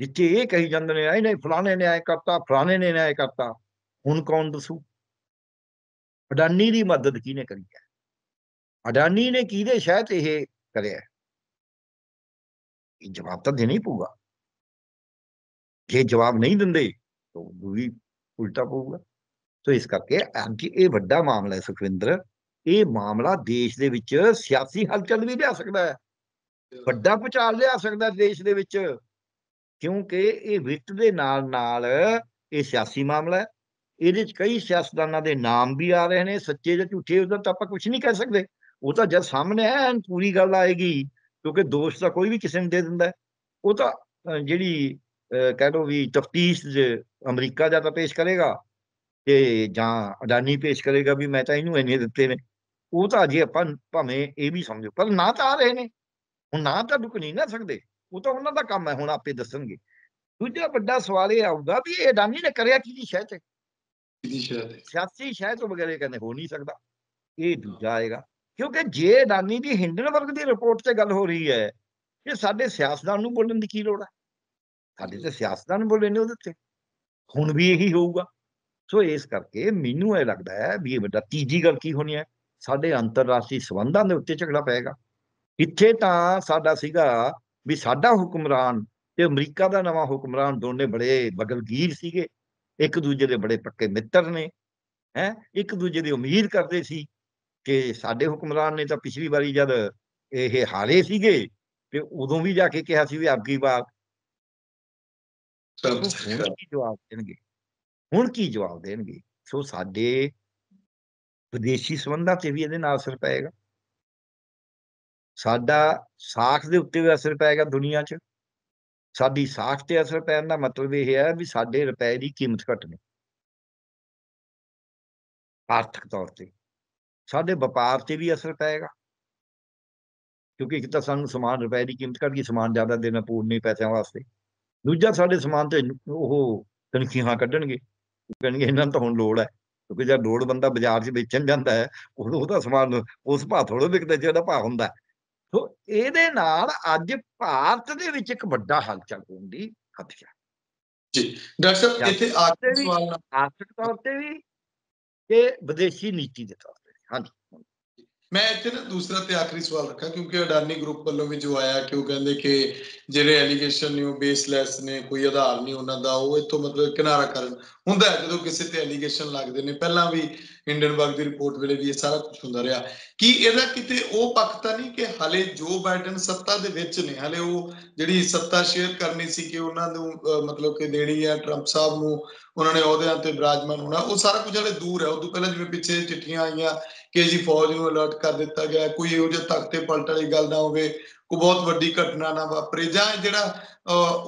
ਜਿੱਥੇ ਇਹ ਕਹੀ ਜਾਂਦੇ ਨੇ ਆਏ ਨਹੀਂ ਫਲਾਣੇ ਨੇ ਐ ਕਰਤਾ ਫਲਾਣੇ ਨੇ ਐ ਕਰਤਾ ਹੁਣ ਕੌਣ ਦੱਸੂ ਅਡਾਨੀ ਦੀ ਮਦਦ ਕਿਹਨੇ ਕਰੀ ਹੈ ਅਡਾਨੀ ਨੇ ਕਿਹਦੇ ਸ਼ਾਇਦ ਇਹ ਕਰਿਆ ਇਹ ਜਵਾਬ ਤਾਂ ਦੇਣਾ ਹੀ ਪਊਗਾ ਜੇ ਜਵਾਬ ਨਹੀਂ ਦਿੰਦੇ ਤਾਂ ਵੀ ਉਲਟਾ ਪਊਗਾ ਸੋ ਇਸ ਕਰਕੇ ਕਿ ਇਹ ਵੱਡਾ ਮਾਮਲਾ ਹੈ ਸੁਖਵਿੰਦਰ ਇਹ ਮਾਮਲਾ ਦੇਸ਼ ਦੇ ਵਿੱਚ ਸਿਆਸੀ ਹਲਚਲ ਵੀ ਲਿਆ ਸਕਦਾ ਹੈ ਵੱਡਾ ਪਚਾਲ ਲਿਆ ਸਕਦਾ ਦੇਸ਼ ਦੇ ਵਿੱਚ ਕਿਉਂਕਿ ਇਹ ਵਿੱਤ ਦੇ ਨਾਲ ਨਾਲ ਇਹ ਸਿਆਸੀ ਮਾਮਲਾ ਹੈ ਇਹਦੇ ਵਿੱਚ ਕਈ ਸਿਆਸਤਦਾਨਾਂ ਦੇ ਨਾਮ ਵੀ ਆ ਰਹੇ ਨੇ ਸੱਚੇ ਜਾਂ ਝੂਠੇ ਉਹਦਾ ਤਾਂ ਆਪਾਂ ਕੁਝ ਨਹੀਂ ਕਹਿ ਸਕਦੇ ਉਹ ਤਾਂ ਜਦ ਸਾਹਮਣੇ ਹੈ ਪੂਰੀ ਗੱਲ ਆਏਗੀ ਕਿਉਂਕਿ ਦੋਸ਼ ਤਾਂ ਕੋਈ ਵੀ ਕਿਸੇ ਨੂੰ ਦੇ ਦਿੰਦਾ ਉਹ ਤਾਂ ਜਿਹੜੀ ਕਹਿ ਲੋ ਵੀ ਤਫਤੀਸ਼ ਅਮਰੀਕਾ ਜਾਂ ਤਾਂ ਪੇਸ਼ ਕਰੇਗਾ ਤੇ ਜਾਂ ਅਡਾਨੀ ਪੇਸ਼ ਕਰੇਗਾ ਵੀ ਮੈਂ ਤਾਂ ਇਹਨੂੰ ਇੰਨੇ ਦਿੱਤੇ ਨੇ ਉਹ ਤਾਂ ਜੇ ਆਪਾਂ ਭਾਵੇਂ ਇਹ ਵੀ ਸਮਝੋ ਪਰ ਨਾ ਤਾਂ ਆ ਰਹੇ ਨੇ ਹੁਣ ਨਾ ਤਾਂ ਰੁਕ ਨਹੀਂ ਨਾ ਸਕਦੇ ਉਹ ਤਾਂ ਉਹਨਾਂ ਦਾ ਕੰਮ ਹੈ ਹੁਣ ਆਪੇ ਦੱਸਣਗੇ ਦੂਜਾ ਵੱਡਾ ਸਵਾਲ ਇਹ ਆਊਗਾ ਵੀ ਇਹ ਅਡਾਨੀ ਨੇ ਕਰਿਆ ਕੀ ਸ਼ਹਿ ਸ਼ਹਿਤ ਕਿਹਦੀ ਸ਼ਹਿ ਸਿਆਸੀ ਸ਼ਹਿਤ ਤੋਂ ਬਗੈਰ ਕਹਿੰਦੇ ਹੋ ਨਹੀਂ ਸਕਦਾ ਇਹ ਦੂਜਾ ਆਏਗਾ ਕਿਉਂਕਿ ਜੇ ਅਡਾਨੀ ਦੀ ਹਿੰਡਨਬਰਗ ਦੀ ਰਿਪੋਰਟ ਤੇ ਗੱਲ ਹੋ ਰਹੀ ਹੈ ਇਹ ਸਾਡੇ ਸਿਆਸਦਾਨ ਨੂੰ ਬੋਲਣ ਦੀ ਕੀ ਲੋੜ ਹੈ ਸਾਡੇ ਤੇ ਸਿਆਸਦਾਨ ਬੋਲੇ ਨੇ ਉਹਦੇ ਤੇ ਹੁਣ ਵੀ ਇਹੀ ਹੋਊਗਾ ਸੋ ਇਸ ਕਰਕੇ ਮੈਨੂੰ ਇਹ ਲੱਗਦਾ ਹੈ ਵੀ ਇਹ ਵੱਡਾ ਤੀਜੀ ਗੱਲ ਕੀ ਹੋਣੀ ਹੈ ਸਾਡੇ ਅੰਤਰਰਾਸ਼ਟਰੀ ਸਬੰਧਾਂ ਦੇ ਉੱਤੇ ਝਗੜਾ ਪਏਗਾ ਇੱਥੇ ਤਾਂ ਸਾਡਾ ਸੀਗਾ ਵੀ ਸਾਡਾ ਹੁਕਮਰਾਨ ਤੇ ਅਮਰੀਕਾ ਦਾ ਨਵਾਂ ਹੁਕਮਰਾਨ ਦੋਨੇ ਬੜੇ ਬਗਲਗੀਰ ਸੀਗੇ ਇੱਕ ਦੂਜੇ ਦੇ ਬੜੇ ਪੱਕੇ ਮਿੱਤਰ ਨੇ ਹੈ ਇੱਕ ਦੂਜੇ ਦੀ ਉਮੀਦ ਕਰਦੇ ਸੀ ਕਿ ਸਾਡੇ ਹੁਕਮਰਾਨ ਨੇ ਤਾਂ ਪਿਛਲੀ ਵਾਰੀ ਜਦ ਇਹ ਹਾਰੇ ਸੀਗੇ ਤੇ ਉਦੋਂ ਵੀ ਜਾ ਕੇ ਕਿਹਾ ਸੀ ਵੀ ਆਗੀ ਬਾਗ ਹੁਣ ਕੀ ਜਵਾਬ ਦੇਣਗੇ ਹੁਣ ਕੀ ਜਵਾਬ ਦੇਣਗੇ ਸੋ ਸਾਡੇ ਵਿਦੇਸ਼ੀ ਸੰਬੰਧਾਂ ਤੇ ਵੀ ਇਹਦੇ ਨਾਲ ਅਸਰ ਪਏਗਾ ਸਾਡਾ ਸਾਖ ਦੇ ਉੱਤੇ ਵੀ ਅਸਰ ਪੈਗਾ ਦੁਨੀਆ 'ਚ ਸਾਡੀ ਸਾਖ ਤੇ ਅਸਰ ਪੈਣ ਦਾ ਮਤਲਬ ਇਹ ਹੈ ਵੀ ਸਾਡੇ ਰੁਪਏ ਦੀ ਕੀਮਤ ਘਟਣੀ ਆਰਥਿਕ ਤੌਰ ਤੇ ਸਾਡੇ ਵਪਾਰ ਤੇ ਵੀ ਅਸਰ ਪਏਗਾ ਕਿਉਂਕਿ ਇੱਕ ਤਾਂ ਸਾਨੂੰ ਸਮਾਨ ਰੁਪਏ ਦੀ ਕੀਮਤ ਘਟ ਗਈ ਸਮਾਨ ਜ਼ਿਆਦਾ ਦੇਣਾ ਪੂਰਨੇ ਪੈਸਿਆਂ ਵਾਸਤੇ ਦੂਜਾ ਸਾਡੇ ਸਮਾਨ ਤੇ ਉਹ ਤਨਖੀਹਾਂ ਕੱਢਣਗੇ ਕਹਿਣਗੇ ਇਹਨਾਂ ਤਾਂ ਹੁਣ ਲੋੜ ਹੈ ਕਿਉਂਕਿ ਜਦ ਲੋੜ ਬੰਦਾ ਬਾਜ਼ਾਰ 'ਚ ਵੇਚਣ ਜਾਂਦਾ ਹੈ ਉਹਦਾ ਸਮਾਨ ਉਸ ਭਾਅ ਥੋੜੋ ਵਿਕਦਾ ਜਿਹੜਾ ਭਾਅ ਹੁੰਦਾ ਸੋ ਇਹਦੇ ਨਾਲ ਅੱਜ ਭਾਰਤ ਦੇ ਵਿੱਚ ਇੱਕ ਵੱਡਾ ਹਲਚਲ ਹੋਣ ਦੀ ਹੱਦਿਆ ਜੀ ਡਾਕਟਰ ਸਾਹਿਬ ਇੱਥੇ ਆਖਰੀ ਸਵਾਲ ਆਰਥਿਕ ਤੌਰ ਤੇ ਵੀ ਕਿ ਵਿਦੇਸ਼ੀ ਨੀਤੀ ਦੇ ਤੌਰ ਤੇ ਹਾਂਜੀ ਮੈਂ ਇੱਥੇ ਨਾ ਦੂਸਰਾ ਤੇ ਆਖਰੀ ਸਵਾਲ ਰੱਖਾਂ ਕਿਉਂਕਿ ਅਡਾਨੀ ਗਰੁੱਪ ਵੱਲੋਂ ਵੀ ਜੋ ਆਇਆ ਕਿ ਉਹ ਕਹਿੰਦੇ ਕਿ ਜਿਹੜੇ ਐਲੀਗੇਸ਼ਨ ਨੇ ਉਹ ਬੇਸਲੈਸ ਨੇ ਕੋਈ ਆਧਾਰ ਨਹੀਂ ਉਹਨਾਂ ਦਾ ਉਹ ਇਤੋਂ ਮਤਲਬ ਕਿਨਾਰਾ ਕਰਨ ਹੁੰਦਾ ਜਦੋਂ ਕਿਸੇ ਤੇ ਐਲੀਗੇਸ਼ਨ ਲੱਗਦੇ ਨੇ ਪਹਿਲਾਂ ਵੀ ਹਿੰਡਨਬਰਗ ਦੀ ਰਿਪੋਰਟ ਵੇਲੇ ਵੀ ਇਹ ਸਾਰਾ ਕੁਝ ਹੁੰਦਾ ਰਿਹਾ ਕਿ ਇਹਦਾ ਕਿਤੇ ਉਹ ਪੱਖ ਤਾਂ ਨਹੀਂ ਕਿ ਹਲੇ ਜੋ ਬਾਈਡਨ ਸੱਤਾ ਦੇ ਵਿੱਚ ਨੇ ਹਲੇ ਉਹ ਜਿਹੜੀ ਸੱਤਾ ਸ਼ੇਅਰ ਕਰਨੀ ਸੀ ਕਿ ਉਹਨਾਂ ਨੂੰ ਮਤਲਬ ਕਿ ਦੇਣੀ ਹੈ ਟਰੰਪ ਸਾਹਿਬ ਨੂੰ ਉਹਨਾਂ ਨੇ ਅਹੁਦਿਆਂ ਤੇ ਬਰਾਜਮਾਨ ਹੋਣਾ ਉਹ ਸਾਰਾ ਕੁਝ ਹਲੇ ਦੂਰ ਹੈ ਤੋਂ ਪਹਿਲਾਂ ਜਿਵੇਂ ਪਿੱਛੇ ਚਿੱਠੀਆਂ ਆਈਆਂ ਕਿ ਜੀ ਫੌਜ ਨੂੰ ਅਲਰਟ ਕਰ ਦਿੱਤਾ ਗਿਆ ਕੋਈ ਇਹੋ ਜਿਹਾ ਤਖਤੇ ਪਲਟ ਵਾਲੀ ਗੱਲ ਨਾ ਹੋਵੇ ਕੋ ਬਹੁਤ ਵੱਡੀ ਘਟਨਾ ਨਾ ਵਾਪਰੇ ਜਾਂ ਜਿਹੜਾ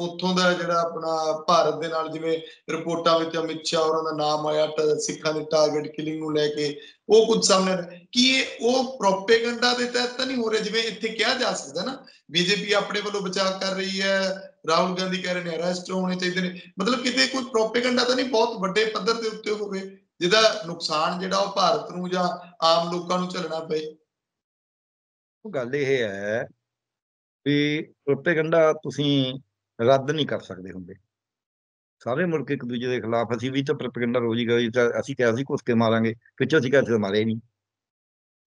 ਉੱਥੋਂ ਦਾ ਜਿਹੜਾ ਆਪਣਾ ਭਾਰਤ ਦੇ ਨਾਲ ਜਿਵੇਂ ਰਿਪੋਰਟਾਂ ਵਿੱਚ ਅਮਿਤ ਸ਼ਾਹ ਹੋਰਾਂ ਦਾ ਨਾਮ ਆਇਆ ਸਿੱਖਾਂ ਦੇ ਟਾਰਗੇਟ ਕਿਲਿੰਗ ਨੂੰ ਲੈ ਕੇ ਉਹ ਕੁਝ ਸਾਹਮਣੇ ਕਿ ਉਹ ਪ੍ਰੋਪੇਗੈਂਡਾ ਦੇ ਤਹਿਤ ਤਾਂ ਨਹੀਂ ਹੋ ਰਿਹਾ ਜਿਵੇਂ ਇੱਥੇ ਕਿਹਾ ਜਾ ਸਕਦਾ ਨਾ ਬੀਜੇਪੀ ਆਪਣੇ ਵੱਲੋਂ ਬਚਾਅ ਕਰ ਰਹੀ ਹੈ ਰਾਹੁਲ ਗਾਂਧੀ ਕਹਿ ਰਹੇ ਨੇ ਅਰੈਸਟ ਹੋਣੇ ਚਾਹੀਦੇ ਨੇ ਮਤਲਬ ਕਿਤੇ ਕੋਈ ਪ੍ਰੋਪੇਗੈਂਡਾ ਤਾਂ ਨਹੀਂ ਬਹੁਤ ਵੱਡੇ ਪੱਧਰ ਦੇ ਉੱਤੇ ਹੋਵੇ ਜਿਹਦਾ ਨੁਕਸਾਨ ਜਿਹੜਾ ਉਹ ਭਾਰਤ ਨੂੰ ਜਾਂ ਆਮ ਲੋਕਾਂ ਨੂੰ ਝੱਲਣਾ ਪਏ ਉਹ ਗੱਲ ਇਹ ਹੈ ਵੀ ਪ੍ਰੋਪੇਗੰਡਾ ਤੁਸੀਂ ਰੱਦ ਨਹੀਂ ਕਰ ਸਕਦੇ ਹੁੰਦੇ ਸਾਰੇ ਮੁਲਕ ਇੱਕ ਦੂਜੇ ਦੇ ਖਿਲਾਫ ਅਸੀਂ ਵੀ ਤਾਂ ਪ੍ਰੋਪੇਗੰਡਾ ਰੋਜ਼ ਹੀ ਕਰੀ ਤਾਂ ਅਸੀਂ ਕਿਹਾ ਸੀ ਕੁਸਕੇ ਮਾਰਾਂਗੇ ਪਿੱਛੇ ਅਸੀਂ ਕਹਿੰਦੇ ਮਾਰੇ ਨਹੀਂ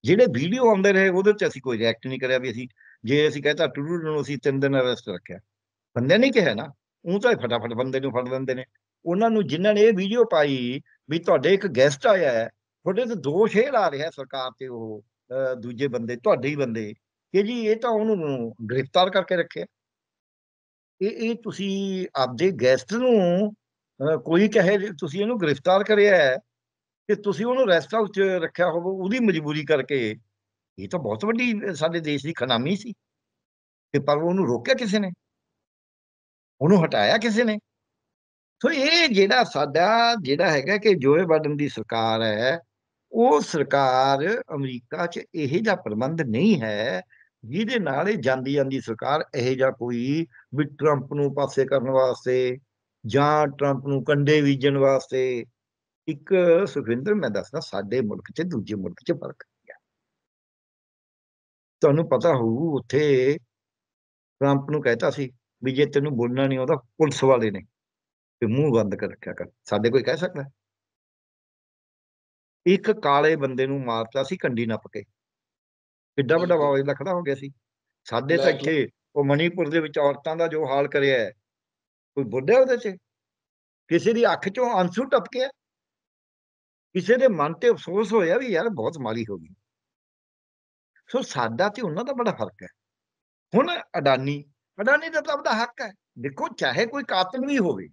ਜਿਹੜੇ ਵੀਡੀਓ ਆਉਂਦੇ ਰਹੇ ਉਹਦੇ ਤੇ ਅਸੀਂ ਕੋਈ ਰਿਐਕਟ ਨਹੀਂ ਕਰਿਆ ਵੀ ਅਸੀਂ ਜੇ ਅਸੀਂ ਕਹਿੰਦਾ ਟੂ ਨੂੰ ਅਸੀਂ ਤਿੰਨ ਦਿਨ ਅਰੈਸਟ ਰੱਖਿਆ ਬੰਦੇ ਨਹੀਂ ਕਿਹਾ ਨਾ ਉਹ ਤਾਂ ਫਟਾਫਟ ਬੰਦੇ ਨੂੰ ਫੜ ਲੈਂਦੇ ਨੇ ਉਹਨਾਂ ਨੂੰ ਜਿਨ੍ਹਾਂ ਨੇ ਇਹ ਵੀਡੀਓ ਪਾਈ ਵੀ ਤੁਹਾਡੇ ਇੱਕ ਗੈਸਟ ਆਇਆ ਹੈ ਤੁਹਾਡੇ ਤੇ ਦੋਸ਼ ਇਹ ਲਾ ਰਿਹਾ ਸਰਕਾਰ ਤੇ ਉਹ ਦੂਜੇ ਬੰਦੇ ਤੁਹਾਡੇ ਹੀ ਬੰਦੇ ਕਿ ਜੀ ਇਹ ਤਾਂ ਉਹਨੂੰ ਗ੍ਰਿਫਤਾਰ ਕਰਕੇ ਰੱਖਿਆ ਇਹ ਇਹ ਤੁਸੀਂ ਆਪਦੇ ਗੈਸਟ ਨੂੰ ਕੋਈ ਕਹੇ ਤੁਸੀਂ ਇਹਨੂੰ ਗ੍ਰਿਫਤਾਰ ਕਰਿਆ ਹੈ ਕਿ ਤੁਸੀਂ ਉਹਨੂੰ ਰੈਸਟ ਹਾਊਸ 'ਚ ਰੱਖਿਆ ਹੋਵੇ ਉਹਦੀ ਮਜਬੂਰੀ ਕਰਕੇ ਇਹ ਤਾਂ ਬਹੁਤ ਵੱਡੀ ਸਾਡੇ ਦੇਸ਼ ਦੀ ਖਨਾਮੀ ਸੀ ਤੇ ਪਰ ਉਹਨੂੰ ਰੋਕਿਆ ਕਿਸੇ ਨੇ ਉਹਨੂੰ ਹਟਾਇਆ ਕਿਸੇ ਨੇ ਸੋ ਇਹ ਜਿਹੜਾ ਸਾਡਾ ਜਿਹੜਾ ਹੈਗਾ ਕਿ ਜੋਏ ਬਾਈਡਨ ਦੀ ਸਰਕਾਰ ਹੈ ਉਹ ਸਰਕਾਰ ਅਮਰੀਕਾ 'ਚ ਇਹੋ ਜਿਹਾ ਪ੍ਰਬੰਧ ਨਹੀਂ ਹੈ ਜਿਹਦੇ ਨਾਲ ਇਹ ਜਾਂਦੀ ਜਾਂਦੀ ਸਰਕਾਰ ਇਹ ਜਾਂ ਕੋਈ ਵੀ 트럼ਪ ਨੂੰ ਪਾਸੇ ਕਰਨ ਵਾਸਤੇ ਜਾਂ ਟਰੰਪ ਨੂੰ ਕੰਡੇ ਵੀਜਣ ਵਾਸਤੇ ਇੱਕ ਸੁਖਿੰਦਰ ਮੈਂ ਦੱਸਦਾ ਸਾਡੇ ਮੁਲਕ 'ਚ ਦੂਜੇ ਮੁਲਕ 'ਚ ਫਰਕ ਹੈ ਤੁਹਾਨੂੰ ਪਤਾ ਹੋਊ ਉੱਥੇ ਟਰੰਪ ਨੂੰ ਕਹਿਤਾ ਸੀ ਵੀ ਜੇ ਤੈਨੂੰ ਬੋਲਣਾ ਨਹੀਂ ਆਉਂਦਾ ਪੁਲਿਸ ਵਾਲੇ ਨੇ ਤੇ ਮੂੰਹ ਬੰਦ ਕਰ ਰੱਖਿਆ ਕਰ ਸਾਡੇ ਕੋਈ ਕਹਿ ਸਕਦਾ ਇੱਕ ਕਾਲੇ ਬੰਦੇ ਨੂੰ ਮਾਰਤਾ ਸੀ ਕੰਡੀ ਨੱਪ ਕੇ ਕਿੱਡਾ ਵੱਡਾ ਬਾਬਾ ਜੀ ਦਾ ਖੜਾ ਹੋ ਗਿਆ ਸੀ ਸਾਡੇ ਤਾਂ ਇੱਥੇ ਉਹ ਮਨੀਪੁਰ ਦੇ ਵਿੱਚ ਔਰਤਾਂ ਦਾ ਜੋ ਹਾਲ ਕਰਿਆ ਹੈ ਕੋਈ ਬੁੱਢਾ ਉਹਦੇ 'ਚ ਕਿਸੇ ਦੀ ਅੱਖ 'ਚੋਂ ਅੰਸੂ ਟਪਕੇ ਕਿਸੇ ਦੇ ਮਨ ਤੇ ਅਫਸੋਸ ਹੋਇਆ ਵੀ ਯਾਰ ਬਹੁਤ ਮਾਲੀ ਹੋ ਗਈ ਸੋ ਸਾਡਾ ਤੇ ਉਹਨਾਂ ਦਾ ਬੜਾ ਫਰਕ ਹੈ ਹੁਣ ਅਡਾਨੀ ਅਡਾਨੀ ਦਾ ਤਾਂ ਆਪਦਾ ਹੱਕ ਹੈ ਦੇਖੋ ਚਾਹੇ ਕੋਈ ਕਾਤਲ ਵੀ ਹੋਵੇ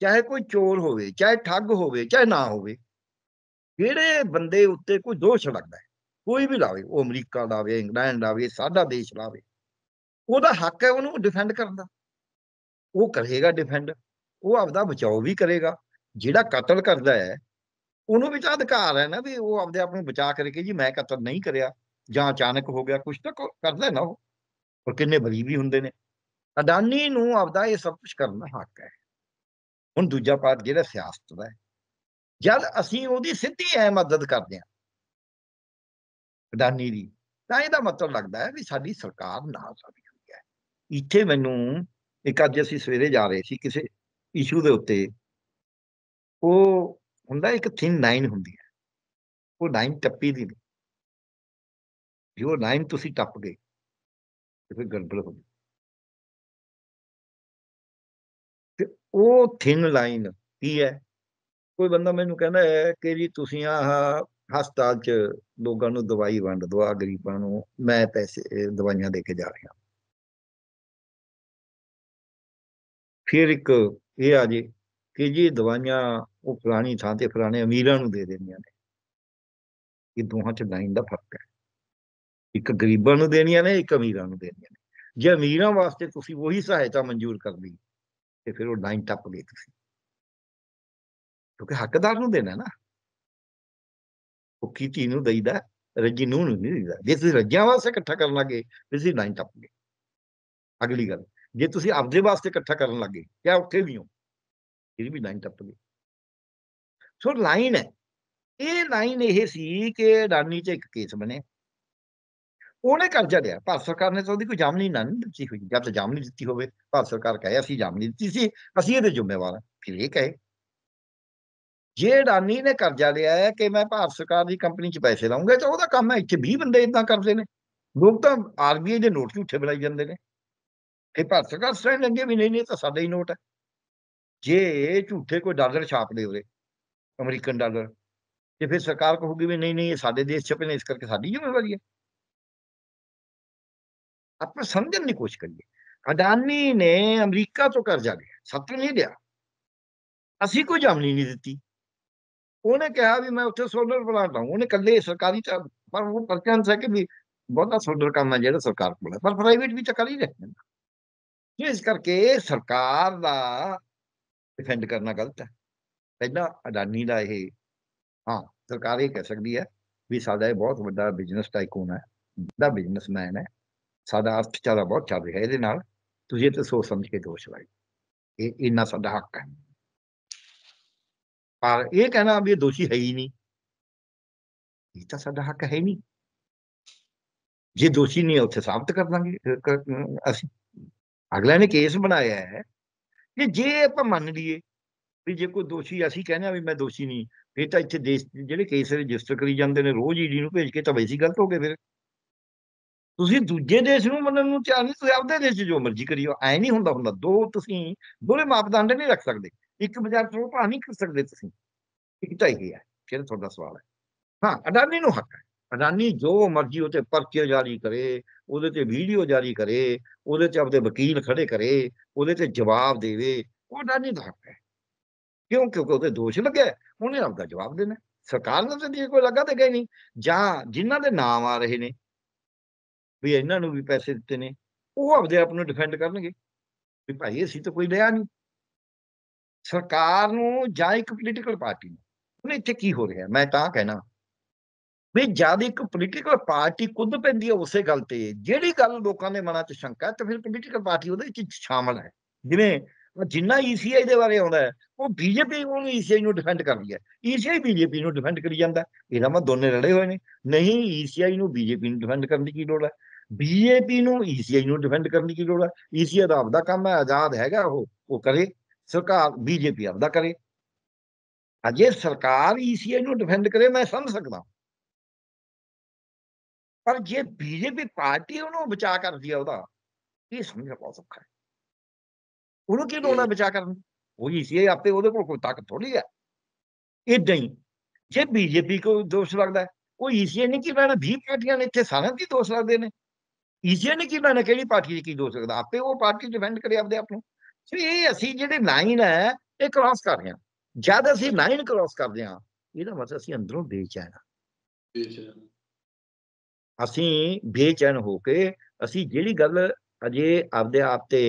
ਚਾਹੇ ਕੋਈ ਚੋਰ ਹੋਵੇ ਚਾਹੇ ਠੱਗ ਹੋਵੇ ਚਾਹੇ ਨਾ ਹੋਵੇ ਕਿਹੜੇ ਬੰਦੇ ਉੱਤੇ ਕੋਈ ਦੋਸ਼ ਲੱਗਦਾ ਹੈ ਕੋਈ ਵੀ ਲਾਵੇ ਉਹ ਅਮਰੀਕਾ ਲਾਵੇ ਇੰਗਲੈਂਡ ਲਾਵੇ ਸਾਡਾ ਦੇਸ਼ ਲਾਵੇ ਉਹਦਾ ਹੱਕ ਹੈ ਉਹਨੂੰ ਡਿਫੈਂਡ ਕਰਨ ਦਾ ਉਹ ਕਰੇਗਾ ਡਿਫੈਂਡ ਉਹ ਆਪਦਾ ਬਚਾਓ ਵੀ ਕਰੇਗਾ ਜਿਹੜਾ ਕਤਲ ਕਰਦਾ ਹੈ ਉਹਨੂੰ ਵੀ ਤਾਂ ਅਧਿਕਾਰ ਹੈ ਨਾ ਵੀ ਉਹ ਆਪਦੇ ਆਪ ਨੂੰ ਬਚਾ ਕਰਕੇ ਜੀ ਮੈਂ ਕਤਲ ਨਹੀਂ ਕਰਿਆ ਜਾਂ ਅਚਾਨਕ ਹੋ ਗਿਆ ਕੁਝ ਤਾਂ ਕਰਦਾ ਨਾ ਉਹ ਪਰ ਕਿੰਨੇ ਬਰੀ ਵੀ ਹੁੰਦੇ ਨੇ ਅਡਾਨੀ ਨੂੰ ਆਪਦਾ ਇਹ ਸਭ ਕੁਝ ਕਰਨ ਦਾ ਹੱਕ ਹੈ ਹੁਣ ਦੂਜਾ ਪਾਰਟ ਜਿਹੜਾ ਸਿਆਸਤ ਦਾ ਜਦ ਅਸੀਂ ਉਹਦੀ ਸਿੱਧੀ ਐ ਮਦਦ ਕਰਦੇ ਹਾਂ ਅਡਾਨੀ ਦੀ ਤਾਂ ਇਹਦਾ ਮਤਲਬ ਲੱਗਦਾ ਹੈ ਵੀ ਸਾਡੀ ਸਰਕਾਰ ਨਾਲ ਸਾਡੀ ਹੋਈ ਹੈ ਇੱਥੇ ਮੈਨੂੰ ਇੱਕ ਅੱਜ ਅਸੀਂ ਸਵੇਰੇ ਜਾ ਰਹੇ ਸੀ ਕਿਸੇ ਇਸ਼ੂ ਦੇ ਉੱਤੇ ਉਹ ਹੁੰਦਾ ਇੱਕ ਥਿਨ ਲਾਈਨ ਹੁੰਦੀ ਹੈ ਉਹ ਲਾਈਨ ਟੱਪੀ ਦੀ ਨਹੀਂ ਜੋ ਲਾਈਨ ਤੁਸੀਂ ਟੱਪ ਗਏ ਤੇ ਫਿਰ ਗੜਬੜ ਹੋ ਗਈ ਤੇ ਉਹ ਥਿਨ ਲਾਈਨ ਕੀ ਹੈ ਕੋਈ ਬੰਦਾ ਮੈਨੂੰ ਕਹਿੰਦਾ ਹੈ ਕਿ ਜੀ ਤੁਸੀਂ ਆਹ ਹਸਪਤਾਲ 'ਚ ਲੋਕਾਂ ਨੂੰ ਦਵਾਈ ਵੰਡ ਦੋ ਆ ਗਰੀਬਾਂ ਨੂੰ ਮੈਂ ਪੈਸੇ ਦਵਾਈਆਂ ਦੇ ਕੇ ਜਾ ਰਿਹਾ ਫਿਰ ਇੱਕ ਇਹ ਆ ਜੀ ਕਿ ਜੀ ਦਵਾਈਆਂ ਉਹ ਫਲਾਣੀ ਥਾਂ ਤੇ ਫਲਾਣੇ ਅਮੀਰਾਂ ਨੂੰ ਦੇ ਦਿੰਦੀਆਂ ਨੇ ਇਹ ਦੋਹਾਂ 'ਚ ਲਾਈਨ ਦਾ ਫਰਕ ਹੈ ਇੱਕ ਗਰੀਬਾਂ ਨੂੰ ਦੇਣੀਆਂ ਨੇ ਇੱਕ ਅਮੀਰਾਂ ਨੂੰ ਦੇਣੀਆਂ ਨੇ ਜੇ ਅਮੀਰਾਂ ਵਾਸਤੇ ਤੁਸੀਂ ਉਹੀ ਸਹਾਇਤਾ ਮਨਜ਼ੂਰ ਕਰ ਲਈ ਤੇ ਫਿਰ ਉਹ ਲਾਈਨ ਟੱਪ ਗਈ ਤੁਸੀਂ ਕਿਉਂਕਿ ਹੱਕਦਾਰ ਨੂੰ ਦੇਣਾ ਨਾ ਹੁੱਕੀ ਧੀ ਨੂੰ ਦਈਦਾ ਰੱਜੀ ਨੂੰ ਨਹੀਂ ਦਈਦਾ ਜੇ ਤੁਸੀਂ ਰੱਜਿਆਂ ਵਾਸਤੇ ਇਕੱਠਾ ਕਰਨ ਲੱਗੇ ਤੁਸੀਂ ਨਹੀਂ ਟੱਪਗੇ ਅਗਲੀ ਗੱਲ ਜੇ ਤੁਸੀਂ ਆਪਦੇ ਵਾਸਤੇ ਇਕੱਠਾ ਕਰਨ ਲੱਗੇ ਕਿਆ ਉੱਥੇ ਵੀ ਹੋ ਇਹ ਵੀ ਲਾਈਨ ਟੱਪਗੇ ਸੋ ਲਾਈਨ ਹੈ ਇਹ ਲਾਈਨ ਇਹ ਸੀ ਕਿ ਅਡਾਨੀ 'ਚ ਇੱਕ ਕੇਸ ਬਣੇ ਉਹਨੇ ਕਰਜ਼ਾ ਲਿਆ ਭਾਰਤ ਸਰਕਾਰ ਨੇ ਤਾਂ ਉਹਦੀ ਕੋਈ ਜਾਮਨੀ ਨਾ ਦਿੱਤੀ ਹੋਈ ਜਦ ਜਾਮਨੀ ਦਿੱਤੀ ਹੋਵੇ ਭਾਰਤ ਸਰਕਾਰ ਕਹੇ ਅਸੀਂ ਜਾਮਨੀ ਦਿੱਤੀ ਸੀ ਅਸੀਂ ਇਹਦੇ ਜ਼ਿੰਮੇਵਾਰ ਹਾਂ ਫਿਰ ਇਹ ਕਹੇ जे अडानी ने कर्जा लिया है कि मैं भारत सरकार की कंपनी च पैसे लाऊंगा तो वह काम है इतने भी बंदे इदा करते हैं लोग तो आर बी आई के नोट झूठे बनाई जाते हैं कि भारत सरकार स्टैंड लेंगे भी नहीं नहीं तो साढ़े ही नोट है जे झूठे कोई डालर छाप दे उरे अमरीकन डालर तो फिर सरकार कहूगी भी नहीं नहीं साढ़े देश छपे ने इस करके साड़ी जिम्मेवारी है आप समझ की कोशिश करिए अडानी ने अमरीका तो कर्जा लिया सत्र नहीं लिया असी कोई जमनी नहीं दिती ਉਹਨੇ ਕਿਹਾ ਵੀ ਮੈਂ ਉੱਥੇ ਸੋਲਰ ਪਲਾਂਟ ਲਾਉਂ ਉਹਨੇ ਕੱਲੇ ਸਰਕਾਰੀ ਚ ਪਰ ਉਹ ਪਰਚਾਂ ਹੈ ਕਿ ਵੀ ਬਹੁਤਾ ਸੋਲਰ ਕੰਮ ਹੈ ਜਿਹੜਾ ਸਰਕਾਰ ਕੋਲ ਹੈ ਪਰ ਪ੍ਰਾਈਵੇਟ ਵੀ ਤਾਂ ਕਰ ਹੀ ਰਹੇ ਨੇ ਇਸ ਕਰਕੇ ਸਰਕਾਰ ਦਾ ਡਿਫੈਂਡ ਕਰਨਾ ਗਲਤ ਹੈ ਪਹਿਲਾਂ ਅਡਾਨੀ ਦਾ ਇਹ ਹਾਂ ਸਰਕਾਰ ਇਹ ਕਹਿ ਸਕਦੀ ਹੈ ਵੀ ਸਾਡਾ ਇਹ ਬਹੁਤ ਵੱਡਾ ਬਿਜ਼ਨਸ ਟਾਈਕੂਨ ਹੈ ਦਾ ਬਿਜ਼ਨਸਮੈਨ ਹੈ ਸਾਡਾ ਅਰਥਚਾਰਾ ਬਹੁਤ ਚੱਲ ਰਿਹਾ ਇਹਦੇ ਨਾਲ ਤੁਸੀਂ ਇਹ ਤੇ ਸੋਚ ਸਮਝ ਕੇ ਦੋਸ਼ ਲਾਈ ਇਹ ਇੰਨਾ ਸਾਡਾ ਹੱਕ ਹੈ ਪਰ ਇਹ ਕਹਿਣਾ ਵੀ ਦੋਸ਼ੀ ਹੈ ਹੀ ਨਹੀਂ ਇਹ ਤਾਂ ਸਾਡਾ ਹੱਕ ਹੈ ਨਹੀਂ ਜੇ ਦੋਸ਼ੀ ਨਹੀਂ ਉੱਥੇ ਸਾਬਤ ਕਰ ਦਾਂਗੇ ਅਸੀਂ ਅਗਲਾ ਨੇ ਕੇਸ ਬਣਾਇਆ ਹੈ ਕਿ ਜੇ ਆਪਾਂ ਮੰਨ ਲਈਏ ਵੀ ਜੇ ਕੋਈ ਦੋਸ਼ੀ ਅਸੀਂ ਕਹਿੰਦੇ ਆ ਵੀ ਮੈਂ ਦੋਸ਼ੀ ਨਹੀਂ ਫਿਰ ਤਾਂ ਇੱਥੇ ਦੇਸ਼ ਜਿਹੜੇ ਕੇਸ ਰਜਿਸਟਰ ਕਰੀ ਜਾਂਦੇ ਨੇ ਰੋਜ਼ ਈਡੀ ਨੂੰ ਭੇਜ ਕੇ ਤਾਂ ਵੈਸੀ ਗਲਤ ਹੋ ਗਏ ਫਿਰ ਤੁਸੀਂ ਦੂਜੇ ਦੇਸ਼ ਨੂੰ ਮੰਨਣ ਨੂੰ ਚਾਹ ਨਹੀਂ ਤੁਸੀਂ ਆਪਦੇ ਦੇਸ਼ ਜੋ ਮਰਜ਼ੀ ਕਰੀਓ ਐ ਨਹੀਂ ਹੁੰਦਾ ਹੁੰਦਾ ਦੋ ਤੁਸੀਂ ਦੋਲੇ ਮਾਪਦੰਡ ਨਹੀਂ ਰੱਖ ਸਕਦੇ ਇੱਕ ਬਜ਼ਾਰ ਤੋਂ ਤਾਂ ਨਹੀਂ ਕਰ ਸਕਦੇ ਤੁਸੀਂ ਇੱਕ ਤਾਂ ਇਹ ਹੈ ਜਿਹੜਾ ਤੁਹਾਡਾ ਸਵਾਲ ਹੈ ਹਾਂ ਅਡਾਨੀ ਨੂੰ ਹੱਕ ਹੈ ਅਡਾਨੀ ਜੋ ਮਰਜ਼ੀ ਉਹਤੇ ਪਰਚੇ ਜਾਰੀ ਕਰੇ ਉਹਦੇ ਤੇ ਵੀਡੀਓ ਜਾਰੀ ਕਰੇ ਉਹਦੇ ਤੇ ਆਪਦੇ ਵਕੀਲ ਖੜੇ ਕਰੇ ਉਹਦੇ ਤੇ ਜਵਾਬ ਦੇਵੇ ਉਹ ਅਡਾਨੀ ਦਾ ਹੱਕ ਹੈ ਕਿਉਂ ਕਿਉਂਕਿ ਉਹਦੇ ਦੋਸ਼ ਲੱਗਿਆ ਉਹਨੇ ਆਪਦਾ ਜਵਾਬ ਦੇਣਾ ਸਰਕਾਰ ਨੂੰ ਤਾਂ ਦੀ ਕੋਈ ਲੱਗਾ ਤੇ ਗਈ ਨਹੀਂ ਜਾਂ ਜਿਨ੍ਹਾਂ ਦੇ ਨਾਮ ਆ ਰਹੇ ਨੇ ਵੀ ਇਹਨਾਂ ਨੂੰ ਵੀ ਪੈਸੇ ਦਿੱਤੇ ਨੇ ਉਹ ਆਪਦੇ ਆਪ ਨੂੰ ਡਿਫੈਂਡ ਕਰਨਗੇ ਵੀ ਭਾਈ ਅਸੀਂ ਤਾਂ ਕੋਈ ਲਿਆ ਨਹੀਂ ਸਰਕਾਰ ਨੂੰ ਜਾਂ ਇੱਕ ਪੋਲੀਟੀਕਲ ਪਾਰਟੀ ਨੂੰ ਇੱਥੇ ਕੀ ਹੋ ਰਿਹਾ ਮੈਂ ਤਾਂ ਕਹਿਣਾ ਵੀ ਜਦ ਇੱਕ ਪੋਲੀਟੀਕਲ ਪਾਰਟੀ ਕੁੱਦ ਪੈਂਦੀ ਹੈ ਉਸੇ ਗੱਲ ਤੇ ਜਿਹੜੀ ਗੱਲ ਲੋਕਾਂ ਦੇ ਮਨਾਂ 'ਚ ਸ਼ੰਕਾ ਤੇ ਫਿਰ ਪੋਲੀਟੀਕਲ ਪਾਰਟੀ ਉਹਦੇ ਵਿੱਚ ਸ਼ਾਮਲ ਹੈ ਜਿਵੇਂ ਜਿੰਨਾ ਈਸੀਆਈ e ਦੇ ਬਾਰੇ ਆਉਂਦਾ ਉਹ ਬੀਜੇਪੀ ਨੂੰ ਈਸੀਆਈ e ਨੂੰ ਡਿਫੈਂਡ ਕਰਦੀ ਹੈ ਈਸੀਆਈ e ਬੀਜੇਪੀ ਨੂੰ ਡਿਫੈਂਡ ਕਰੀ ਜਾਂਦਾ ਇਹਦਾ ਮੈਂ ਦੋਨੇ ਲੜੇ ਹੋਏ ਨੇ ਨਹੀਂ ਈਸੀਆਈ ਨੂੰ ਬੀਜੇਪੀ ਨੂੰ ਡਿਫੈਂਡ ਕਰਨ ਦੀ ਕੀ ਲੋੜ ਹੈ ਬੀਜੇਪੀ ਨੂੰ ਈਸੀਆਈ ਨੂੰ ਡਿਫੈਂਡ ਕਰਨ ਦੀ ਕੀ ਲੋੜ ਹੈ ਈਸੀਆਈ ਦਾ ਆਪਦਾ ਕੰਮ ਹੈ ਆਜ਼ਾਦ ਹੈਗਾ ਉਹ ਉਹ ਕਰੇ ਸਰਕਾਰ ਬੀਜੇਪੀ ਆਪਦਾ ਕਰੇ ਅਜੇ ਸਰਕਾਰ ਈਸੀਆਈ ਨੂੰ ਡਿਫੈਂਡ ਕਰੇ ਮੈਂ ਸਮਝ ਸਕਦਾ ਪਰ ਜੇ ਬੀਜੇਪੀ ਪਾਰਟੀ ਉਹਨੂੰ ਬਚਾ ਕਰਦੀ ਆ ਉਹਦਾ ਇਹ ਸਮਝਣਾ ਬਹੁਤ ਔਖਾ ਹੈ ਉਹਨੂੰ ਕਿਉਂ ਉਹਨਾਂ ਬਚਾ ਕਰਨ ਉਹ ਈਸੀਆਈ ਆਪੇ ਉਹਦੇ ਕੋਲ ਕੋਈ ਤਾਕਤ ਥੋੜੀ ਹੈ ਇਦਾਂ ਹੀ ਜੇ ਬੀਜੇਪੀ ਕੋ ਦੋਸ਼ ਲੱਗਦਾ ਉਹ ਈਸੀਆਈ ਨੇ ਕੀ ਬਣਾ ਵੀ ਪਾਰਟੀਆਂ ਨੇ ਇੱਥੇ ਸਾਰਿਆਂ ਦੀ ਦੋਸ਼ ਲੱਗਦੇ ਨੇ ਈਸੀਆਈ ਨੇ ਕੀ ਬਣਾ ਕਿਹੜੀ ਪਾਰਟੀ ਦੀ ਕੀ ਦੋਸ਼ ਲੱਗਦਾ ਆਪੇ ਉਹ ਪਾਰਟੀ ਡਿਫੈਂਡ ਕਰੇ ਆਪਦੇ ਆਪ ਨੂੰ ਸੋ ਇਹ ਅਸੀਂ ਜਿਹੜੇ ਲਾਈਨ ਹੈ ਇਹ ਕ੍ਰਾਸ ਕਰ ਰਹੇ ਹਾਂ ਜਦ ਅਸੀਂ ਲਾਈਨ ਕ੍ਰਾਸ ਕਰਦੇ ਹਾਂ ਇਹਦਾ ਮਤਲਬ ਅਸੀਂ ਅੰਦਰੋਂ ਬੇਚੈਨ ਹਾਂ ਅਸੀਂ ਬੇਚੈਨ ਹੋ ਕੇ ਅਸੀਂ ਜਿਹੜੀ ਗੱਲ ਅਜੇ ਆਪਦੇ ਆਪ ਤੇ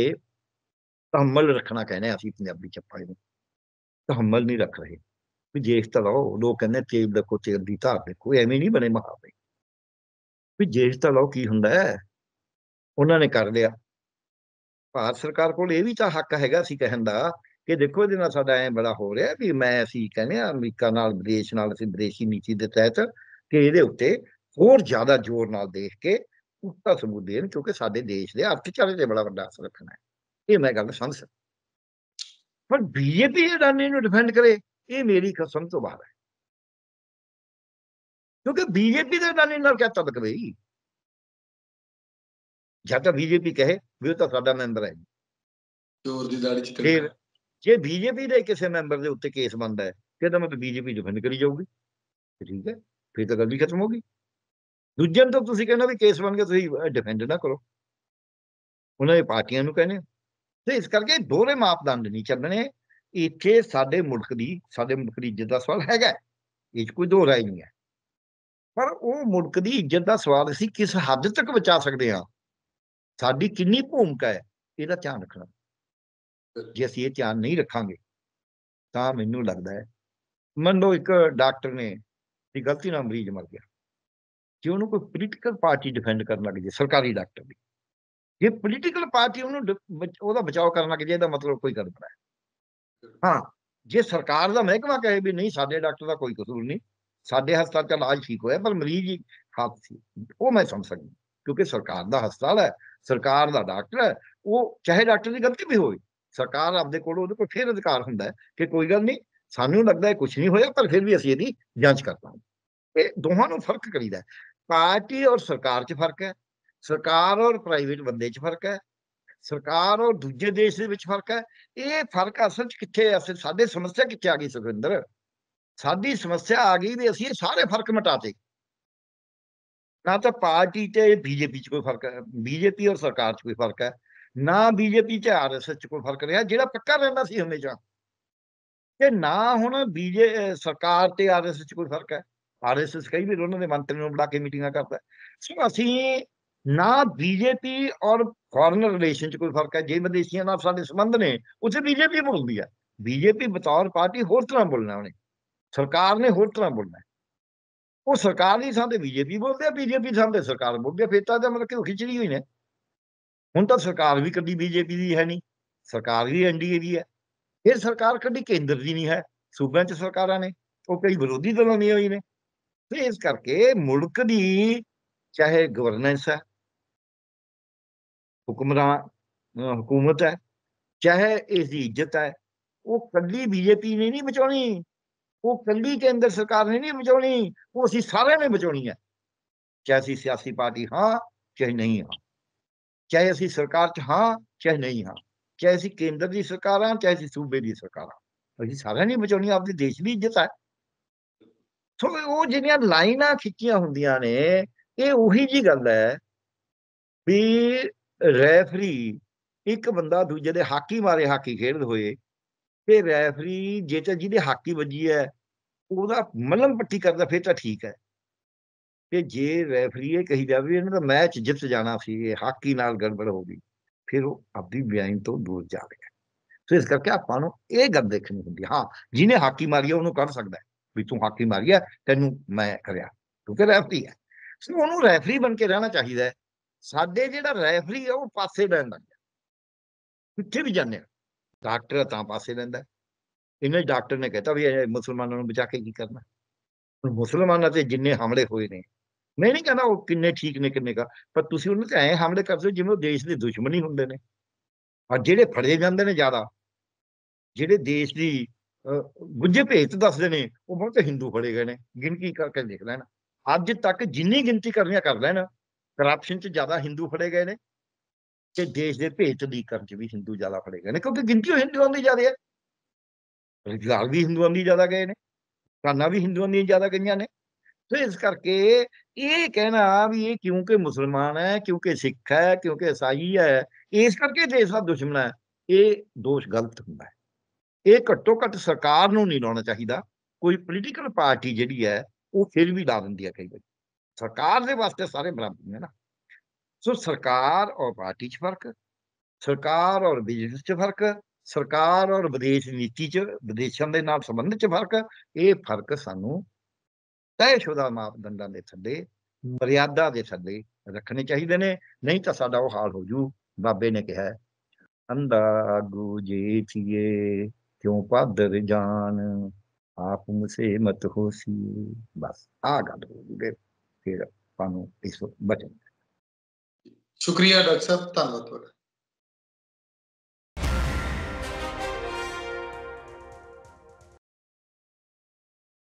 ਤਹਮਲ ਰੱਖਣਾ ਕਹਿੰਦੇ ਅਸੀਂ ਪੰਜਾਬੀ ਚੱਪਾ ਇਹਨੂੰ ਨੂੰ ਤਹਮਲ ਨਹੀਂ ਰੱਖ ਰਹੇ ਵੀ ਜੇਸ਼ ਤਾਂ ਲਓ ਲੋਕ ਕਹਿੰਦੇ ਤੇਲ ਦੇਖੋ ਤੇਲ ਦੀ ਧਾਰ ਦੇਖੋ ਐਵੇਂ ਨਹੀਂ ਬਣੇ ਮਹਾਵੇ ਵੀ ਜੇਸ਼ ਤਾਂ ਲਓ ਕੀ ਹੁੰਦਾ ਹੈ ਉਹਨਾਂ ਨੇ ਕਰ ਲਿਆ ਭਾਰਤ ਸਰਕਾਰ ਕੋਲ ਇਹ ਵੀ ਤਾਂ ਹੱਕ ਹੈਗਾ ਸੀ ਕਹਿਣ ਦਾ ਕਿ ਦੇਖੋ ਇਹਦੇ ਨਾਲ ਸਾਡਾ ਐ ਬੜਾ ਹੋ ਰਿਹਾ ਵੀ ਮੈਂ ਅਸੀਂ ਕਹਿੰਦੇ ਆ ਅਮਰੀਕਾ ਨਾਲ ਵਿਦੇਸ਼ ਨਾਲ ਅਸੀਂ ਵਿਦੇਸ਼ੀ ਨੀਤੀ ਦੇ ਤਹਿਤ ਕਿ ਇਹਦੇ ਉੱਤੇ ਹੋਰ ਜ਼ਿਆਦਾ ਜ਼ੋਰ ਨਾਲ ਦੇਖ ਕੇ ਉੱਤਾ ਸਬੂਤ ਦੇਣ ਕਿਉਂਕਿ ਸਾਡੇ ਦੇਸ਼ ਦੇ ਅਰਥਚਾਰੇ ਤੇ ਬੜਾ ਵੱਡਾ ਅਸਰ ਰੱਖਣਾ ਹੈ ਇਹ ਮੈਂ ਗੱਲ ਸਮਝ ਸਕਦਾ ਪਰ ਬੀਜੇਪੀ ਨਹੀਂ ਨੂੰ ਡਿਫੈਂਡ ਕਰੇ ਇਹ ਮੇਰੀ ਕਸਮ ਤੋਂ ਬਾਹਰ ਹੈ ਕਿਉਂਕਿ ਬੀਜੇਪੀ ਦੇ ਇਰਾਨੀ ਨਾਲ ਕਿਆ ਤਲਕ ਬਈ ਜਾਂ ਤਾਂ ਬੀਜੇਪੀ ਕਹੇ ਵੀ ਉਹ ਤਾਂ ਸਾਡਾ ਮੈਂਬਰ ਹੈ ਜੀ ਚੋਰ ਦੀ ਦਾੜੀ ਚ ਫਿਰ ਜੇ ਬੀਜੇਪੀ ਦੇ ਕਿਸੇ ਮੈਂਬਰ ਦੇ ਉੱਤੇ ਕੇਸ ਬੰਦਾ ਹੈ ਫਿਰ ਤਾਂ ਮੈਂ ਬੀਜੇਪੀ ਫੰਡ ਕਰੀ ਜਾਊਗੀ ਠੀਕ ਹੈ ਫਿਰ ਤਾਂ ਗੱਲ ਵੀ ਖਤਮ ਹੋ ਗਈ ਦੂਜਿਆਂ ਤੋਂ ਤੁਸੀਂ ਕਹਿੰਦਾ ਵੀ ਕੇਸ ਬਣ ਕੇ ਤੁਸੀਂ ਡਿਫੈਂਡ ਨਾ ਕਰੋ ਉਹਨਾਂ ਦੇ ਪਾਰਟੀਆਂ ਨੂੰ ਕਹਿੰਦੇ ਤੇ ਇਸ ਕਰਕੇ ਦੋਰੇ ਮਾਪਦੰਡ ਨਹੀਂ ਚੱਲਣੇ ਇੱਥੇ ਸਾਡੇ ਮੁਲਕ ਦੀ ਸਾਡੇ ਮੁਲਕ ਦੀ ਇੱਜ਼ਤ ਦਾ ਸਵਾਲ ਹੈਗਾ ਇਹ ਕੋਈ ਦੋਰਾ ਹੀ ਨਹੀਂ ਹੈ ਪਰ ਉਹ ਮੁਲਕ ਦੀ ਇੱਜ਼ਤ ਦਾ ਸਵਾਲ ਅਸੀਂ ਕਿਸ ਹੱਦ ਤੱਕ ਬਚਾ ਸਕਦੇ ਹਾਂ ਸਾਡੀ ਕਿੰਨੀ ਭੂਮਿਕਾ ਹੈ ਇਹਦਾ ਧਿਆਨ ਰੱਖਣਾ ਜੇ ਅਸੀਂ ਇਹ ਧਿਆਨ ਨਹੀਂ ਰੱਖਾਂਗੇ ਤਾਂ ਮੈਨੂੰ ਲੱਗਦਾ ਹੈ ਮੰਨ ਲਓ ਇੱਕ ਡਾਕਟਰ ਨੇ ਦੀ ਗਲਤੀ ਨਾਲ ਮਰੀਜ਼ ਮਰ ਗਿਆ ਜੇ ਉਹਨੂੰ ਕੋਈ ਪੋਲੀਟੀਕਲ ਪਾਰਟੀ ਡਿਫੈਂਡ ਕਰਨ ਲੱਗ ਜੇ ਸਰਕਾਰੀ ਡਾਕਟਰ ਦੀ ਜੇ ਪੋਲੀਟੀਕਲ ਪਾਰਟੀ ਉਹਨੂੰ ਉਹਦਾ ਬਚਾਅ ਕਰਨ ਲੱਗ ਜੇ ਇਹਦਾ ਮਤਲਬ ਕੋਈ ਗੜਬੜ ਹੈ ਹਾਂ ਜੇ ਸਰਕਾਰ ਦਾ ਮਹਿਕਮਾ ਕਹੇ ਵੀ ਨਹੀਂ ਸਾਡੇ ਡਾਕਟਰ ਦਾ ਕੋਈ ਕਸੂਰ ਨਹੀਂ ਸਾਡੇ ਹਸਪਤਾਲ 'ਚ ਇਲਾਜ ਠੀਕ ਹੋਇਆ ਪਰ ਮਰੀਜ਼ ਹੀ ਖਾਪ ਸੀ ਉਹ ਮੈਂ ਸਮਝ ਸਕਦਾ ਕਿਉਂਕਿ ਸਰਕਾਰ ਦਾ ਹਸਪਤਾਲ ਹੈ ਸਰਕਾਰ ਦਾ ਡਾਕਟਰ ਹੈ ਉਹ ਚਾਹੇ ਡਾਕਟਰ ਦੀ ਗਲਤੀ ਵੀ ਹੋਵੇ ਸਰਕਾਰ ਆਪਦੇ ਕੋਲ ਉਹਦੇ ਕੋਲ ਫੇਰ ਅਧਿਕਾਰ ਹੁੰਦਾ ਕਿ ਕੋਈ ਗੱਲ ਨਹੀਂ ਸਾਨੂੰ ਲੱਗਦਾ ਕੁਝ ਨਹੀਂ ਹੋਇਆ ਪਰ ਫਿਰ ਵੀ ਅਸੀਂ ਇਹਦੀ ਜਾਂਚ ਕਰਦਾ ਹਾਂ ਇਹ ਦੋਹਾਂ ਨੂੰ ਫਰਕ ਕਰੀਦਾ ਪਾਰਟੀ ਔਰ ਸਰਕਾਰ 'ਚ ਫਰਕ ਹੈ ਸਰਕਾਰ ਔਰ ਪ੍ਰਾਈਵੇਟ ਬੰਦੇ 'ਚ ਫਰਕ ਹੈ ਸਰਕਾਰ ਔਰ ਦੂਜੇ ਦੇਸ਼ ਦੇ ਵਿੱਚ ਫਰਕ ਹੈ ਇਹ ਫਰਕ ਅਸਲ 'ਚ ਕਿੱਥੇ ਹੈ ਸਾਡੇ ਸਮੱਸਿਆ ਕਿੱਥੇ ਆ ਗਈ ਸੁਖਵਿੰਦਰ ਸਾਡੀ ਸਮੱਸਿਆ ਆ ਗਈ ਵੀ ਅਸੀਂ ਇਹ ਸਾਰੇ ਫਰਕ ਮਿਟਾਤੇ ਨਾ ਤਾਂ ਪਾਰਟੀ ਤੇ ਬੀਜੇਪੀ 'ਚ ਕੋਈ ਫਰਕ ਹੈ ਬੀਜੇਪੀ ਔਰ ਸਰਕਾਰ 'ਚ ਕੋਈ ਫਰਕ ਹੈ ਨਾ ਬੀਜੇਪੀ 'ਚ ਆਰਐਸਐਸ 'ਚ ਕੋਈ ਫਰਕ ਰਿਹਾ ਜਿਹੜਾ ਪੱਕਾ ਰਹਿੰਦਾ ਸੀ ਹਮੇਸ਼ਾ ਕਿ ਨਾ ਹੁਣ ਬੀਜੇ ਸਰਕਾਰ ਤੇ ਆਰਐਸਐਸ 'ਚ ਕੋਈ ਫਰਕ ਹੈ ਆਰਐਸਐਸ ਕਈ ਵਾਰ ਉਹਨਾਂ ਦੇ ਮੰਤਰੀ ਨੂੰ ਬੁਲਾ ਕੇ ਮੀਟਿੰਗਾਂ ਕਰਦਾ ਸੋ ਅਸੀਂ ਨਾ ਬੀਜੇਪੀ ਔਰ ਫੋਰਨ ਰਿਲੇਸ਼ਨ 'ਚ ਕੋਈ ਫਰਕ ਹੈ ਜੇ ਵਿਦੇਸ਼ੀਆਂ ਨਾਲ ਸਾਡੇ ਸੰਬੰਧ ਨੇ ਉਸੇ ਬੀਜੇਪੀ ਬੋਲਦੀ ਹੈ ਬੀਜੇਪੀ ਬਤੌਰ ਪਾਰਟੀ ਹੋਰ ਤਰ੍ਹਾਂ ਬੋਲਣਾ ਉਹਨੇ ਸਰਕਾਰ ਨੇ ਹੋਰ ਤਰ੍ਹਾਂ ਬੋਲਣਾ ਉਹ ਸਰਕਾਰ ਦੀ ਸੰਦੇ ਬੀਜੇਪੀ ਬੋਲਦੇ ਬੀਜੇਪੀ ਸੰਦੇ ਸਰਕਾਰ ਬੋਲਦੇ ਆ ਫਿਰ ਤਾਂ ਮਤਲਬ ਕਿ ਉਹ ਖਿਚੜੀ ਹੋਈ ਨੇ ਹੁਣ ਤਾਂ ਸਰਕਾਰ ਵੀ ਕੱਢੀ ਬੀਜੇਪੀ ਦੀ ਹੈ ਨਹੀਂ ਸਰਕਾਰ ਵੀ ਐਨਡੀਏ ਦੀ ਹੈ ਫਿਰ ਸਰਕਾਰ ਕੱਢੀ ਕੇਂਦਰ ਦੀ ਨਹੀਂ ਹੈ ਸੂਬਿਆਂ 'ਚ ਸਰਕਾਰਾਂ ਨੇ ਉਹ ਕਈ ਵਿਰੋਧੀ ਦਲਾਂ ਨਹੀਂ ਹੋਈ ਨੇ ਤੇ ਇਸ ਕਰਕੇ ਮੁਲਕ ਦੀ ਚਾਹੇ ਗਵਰਨੈਂਸ ਹੈ ਹੁਕਮਰਾਨ ਹਕੂਮਤ ਹੈ ਚਾਹੇ ਇਸ ਦੀ ਇੱਜ਼ਤ ਹੈ ਉਹ ਕੱਢੀ ਬੀਜੇਪੀ ਨੇ ਨਹੀਂ ਬਚਾਉਣੀ ਉਹ ਕੰਗੀ ਕੇਂਦਰ ਸਰਕਾਰ ਨੇ ਨਹੀਂ ਬਚਾਉਣੀ ਉਹ ਅਸੀਂ ਸਾਰਿਆਂ ਨੇ ਬਚਾਉਣੀ ਹੈ ਚਾਹੇ ਅਸੀਂ ਸਿਆਸੀ ਪਾਰਟੀ ਹਾਂ ਚਾਹੇ ਨਹੀਂ ਹਾਂ ਚਾਹੇ ਅਸੀਂ ਸਰਕਾਰ 'ਚ ਹਾਂ ਚਾਹੇ ਨਹੀਂ ਹਾਂ ਚਾਹੇ ਅਸੀਂ ਕੇਂਦਰ ਦੀ ਸਰਕਾਰ ਹਾਂ ਚਾਹੇ ਅਸੀਂ ਸੂਬੇ ਦੀ ਸਰਕਾਰ ਹਾਂ ਅਸੀਂ ਸਾਰਿਆਂ ਨੇ ਬਚਾਉਣੀ ਆਪਣੇ ਦੇਸ਼ ਦੀ ਇੱਜ਼ਤ ਹੈ ਸੋ ਉਹ ਜਿਹੜੀਆਂ ਲਾਈਨਾਂ ਖਿੱਚੀਆਂ ਹੁੰਦੀਆਂ ਨੇ ਇਹ ਉਹੀ ਜੀ ਗੱਲ ਹੈ ਵੀ ਰੈਫਰੀ ਇੱਕ ਬੰਦਾ ਦੂਜੇ ਦੇ ਹਾਕੀ ਮਾਰੇ ਹਾਕੀ ਖੇਡਦੇ ਹੋਏ ਤੇ ਰੈਫਰੀ ਜੇ ਤਾਂ ਜਿਹਦੇ ਹਾਕੀ ਵੱਜੀ ਹੈ ਉਹਦਾ ਮਲਮ ਪੱਟੀ ਕਰਦਾ ਫਿਰ ਤਾਂ ਠੀਕ ਹੈ ਕਿ ਜੇ ਰੈਫਰੀ ਇਹ ਕਹੀ ਜਾਵੇ ਇਹਨਾਂ ਦਾ ਮੈਚ ਜਿੱਤ ਜਾਣਾ ਸੀ ਇਹ ਹਾਕੀ ਨਾਲ ਗੜਬੜ ਹੋ ਗਈ ਫਿਰ ਉਹ ਆਪਦੀ ਬਿਆਨ ਤੋਂ ਦੂਰ ਰਿਹਾ ਸੋ ਇਸ ਕਰਕੇ ਆਪਾਂ ਨੂੰ ਇਹ ਗੱਲ ਦੇਖਣੀ ਹੁੰਦੀ ਹਾਂ ਜਿਹਨੇ ਹਾਕੀ ਮਾਰੀ ਉਹਨੂੰ ਕਰ ਸਕਦਾ ਵੀ ਤੂੰ ਹਾਕੀ ਮਾਰੀ ਆ ਤੈਨੂੰ ਮੈਂ ਕਰਿਆ ਕਿਉਂਕਿ ਰੈਫਰੀ ਹੈ ਸੋ ਉਹਨੂੰ ਰੈਫਰੀ ਬਣ ਕੇ ਰਹਿਣਾ ਚਾਹੀਦਾ ਸਾਡੇ ਜਿਹੜਾ ਰੈਫਰੀ ਆ ਉਹ ਪਾਸੇ ਬੈਠਦਾ ਕਿੱਥੇ ਵੀ ਜਾਂਦੇ ਡਾਕਟਰ ਤਾਂ ਪਾਸੇ ਰਹਿੰਦਾ ਇਹਨੇ ਡਾਕਟਰ ਨੇ ਕਹਿਤਾ ਵੀ ਇਹ ਮੁਸਲਮਾਨਾਂ ਨੂੰ ਬਚਾ ਕੇ ਕੀ ਕਰਨਾ ਮੁਸਲਮਾਨਾਂ ਤੇ ਜਿੰਨੇ ਹਮਲੇ ਹੋਏ ਨੇ ਮੈਂ ਨਹੀਂ ਕਹਿੰਦਾ ਉਹ ਕਿੰਨੇ ਠੀਕ ਨੇ ਕਿੰਨੇ ਕਾ ਪਰ ਤੁਸੀਂ ਉਹਨਾਂ ਤੇ ਐ ਹਮਲੇ ਕਰਦੇ ਜਿਵੇਂ ਉਹ ਦੇਸ਼ ਦੇ ਦੁਸ਼ਮਣ ਹੀ ਹੁੰਦੇ ਨੇ ਔਰ ਜਿਹੜੇ ਫੜੇ ਜਾਂਦੇ ਨੇ ਜ਼ਿਆਦਾ ਜਿਹੜੇ ਦੇਸ਼ ਦੀ ਗੁੱਜੇ ਭੇਤ ਦੱਸਦੇ ਨੇ ਉਹ ਬਹੁਤ ਹਿੰਦੂ ਫੜੇ ਗਏ ਨੇ ਗਿਣਤੀ ਕਰਕੇ ਦੇਖ ਲੈਣ ਅੱਜ ਤੱਕ ਜਿੰਨੀ ਗਿਣਤੀ ਕਰਨੀਆਂ ਕਰ ਲੈਣ ਕਰਾਪਸ਼ਨ 'ਚ ਜ਼ਿਆਦਾ ਹਿੰਦੂ ਫੜੇ ਗਏ ਨੇ ਤੇ ਦੇਸ਼ ਦੇ ਭੇਤ ਦੀ ਕਰਨ 'ਚ ਵੀ ਹਿੰਦੂ ਜ਼ਿਆਦਾ ਫੜੇ ਗਏ ਨੇ ਕਿਉਂਕਿ ਗਿਣਤੀ ਹਿੰਦੂਆਂ ਦੀ ਜ਼ਿਆਦਾ ਹੈ ਰਿਜ਼ਰਵ ਵੀ ਹਿੰਦੂਆਂ ਦੀ ਜ਼ਿਆਦਾ ਗਏ ਨੇ ਕਾਨਾ ਵੀ ਹਿੰਦੂਆਂ ਦੀਆਂ ਜ਼ਿਆਦਾ ਗਈਆਂ ਨੇ ਸੋ ਇਸ ਕਰਕੇ ਇਹ ਕਹਿਣਾ ਵੀ ਇਹ ਕਿਉਂਕਿ ਮੁਸਲਮਾਨ ਹੈ ਕਿਉਂਕਿ ਸਿੱਖ ਹੈ ਕਿਉਂਕਿ ਇਸਾਈ ਹੈ ਇਸ ਕਰਕੇ ਦੇਸ਼ ਦਾ ਦੁਸ਼ਮਣ ਹੈ ਇਹ ਦੋਸ਼ ਗਲਤ ਹੁੰਦਾ ਹੈ ਇਹ ਘੱਟੋ ਘੱਟ ਸਰਕਾਰ ਨੂੰ ਨਹੀਂ ਲਾਉਣਾ ਚਾਹੀਦਾ ਕੋਈ ਪੋਲੀਟੀਕਲ ਪਾਰਟੀ ਜਿਹੜੀ ਹੈ ਉਹ ਫਿਰ ਵੀ ਲਾ ਦਿੰਦੀ ਹੈ ਕਈ ਵਾਰ ਸਰਕਾਰ ਦੇ ਵਾਸਤੇ ਸਾਰੇ ਬਰਾਬਰ ਨੇ ਨਾ ਸੋ ਸਰਕਾਰ ਔਰ ਪਾਰਟੀ 'ਚ ਫਰਕ ਸਰਕਾਰ ਔਰ ਬਿਜ਼ਨਸ 'ਚ ਫਰਕ ਸਰਕਾਰ ਔਰ ਵਿਦੇਸ਼ ਨੀਤੀ 'ਚ ਵਿਦੇਸ਼ਾਂ ਦੇ ਨਾਲ ਸੰਬੰਧ 'ਚ ਫਰਕ ਇਹ ਫਰਕ ਸਾਨੂੰ ਤੈਸ਼ੁਦਾ ਮਾਪਦੰਡਾਂ ਦੇ ਥੱਲੇ ਮਰਿਆਦਾ ਦੇ ਥੱਲੇ ਰੱਖਣੇ ਚਾਹੀਦੇ ਨੇ ਨਹੀਂ ਤਾਂ ਸਾਡਾ ਉਹ ਹਾਲ ਹੋ ਜੂ ਬਾਬੇ ਨੇ ਕਿਹਾ ਅੰਦਾ ਗੂਜੇ ਥੀਏ ਕਿਉਂ ਪਾਦਰ ਜਾਨ ਆਪ ਮੁਸੇ ਮਤ ਹੋਸੀ ਬਸ ਆ ਗੱਲ ਹੋ ਗਈ ਫਿਰ ਸਾਨੂੰ ਇਸ ਬਚਨ ਸ਼ੁਕਰੀਆ ਡਾਕਟਰ ਸਾਹਿਬ ਧੰਨਵਾਦ ਤੁਹਾਡਾ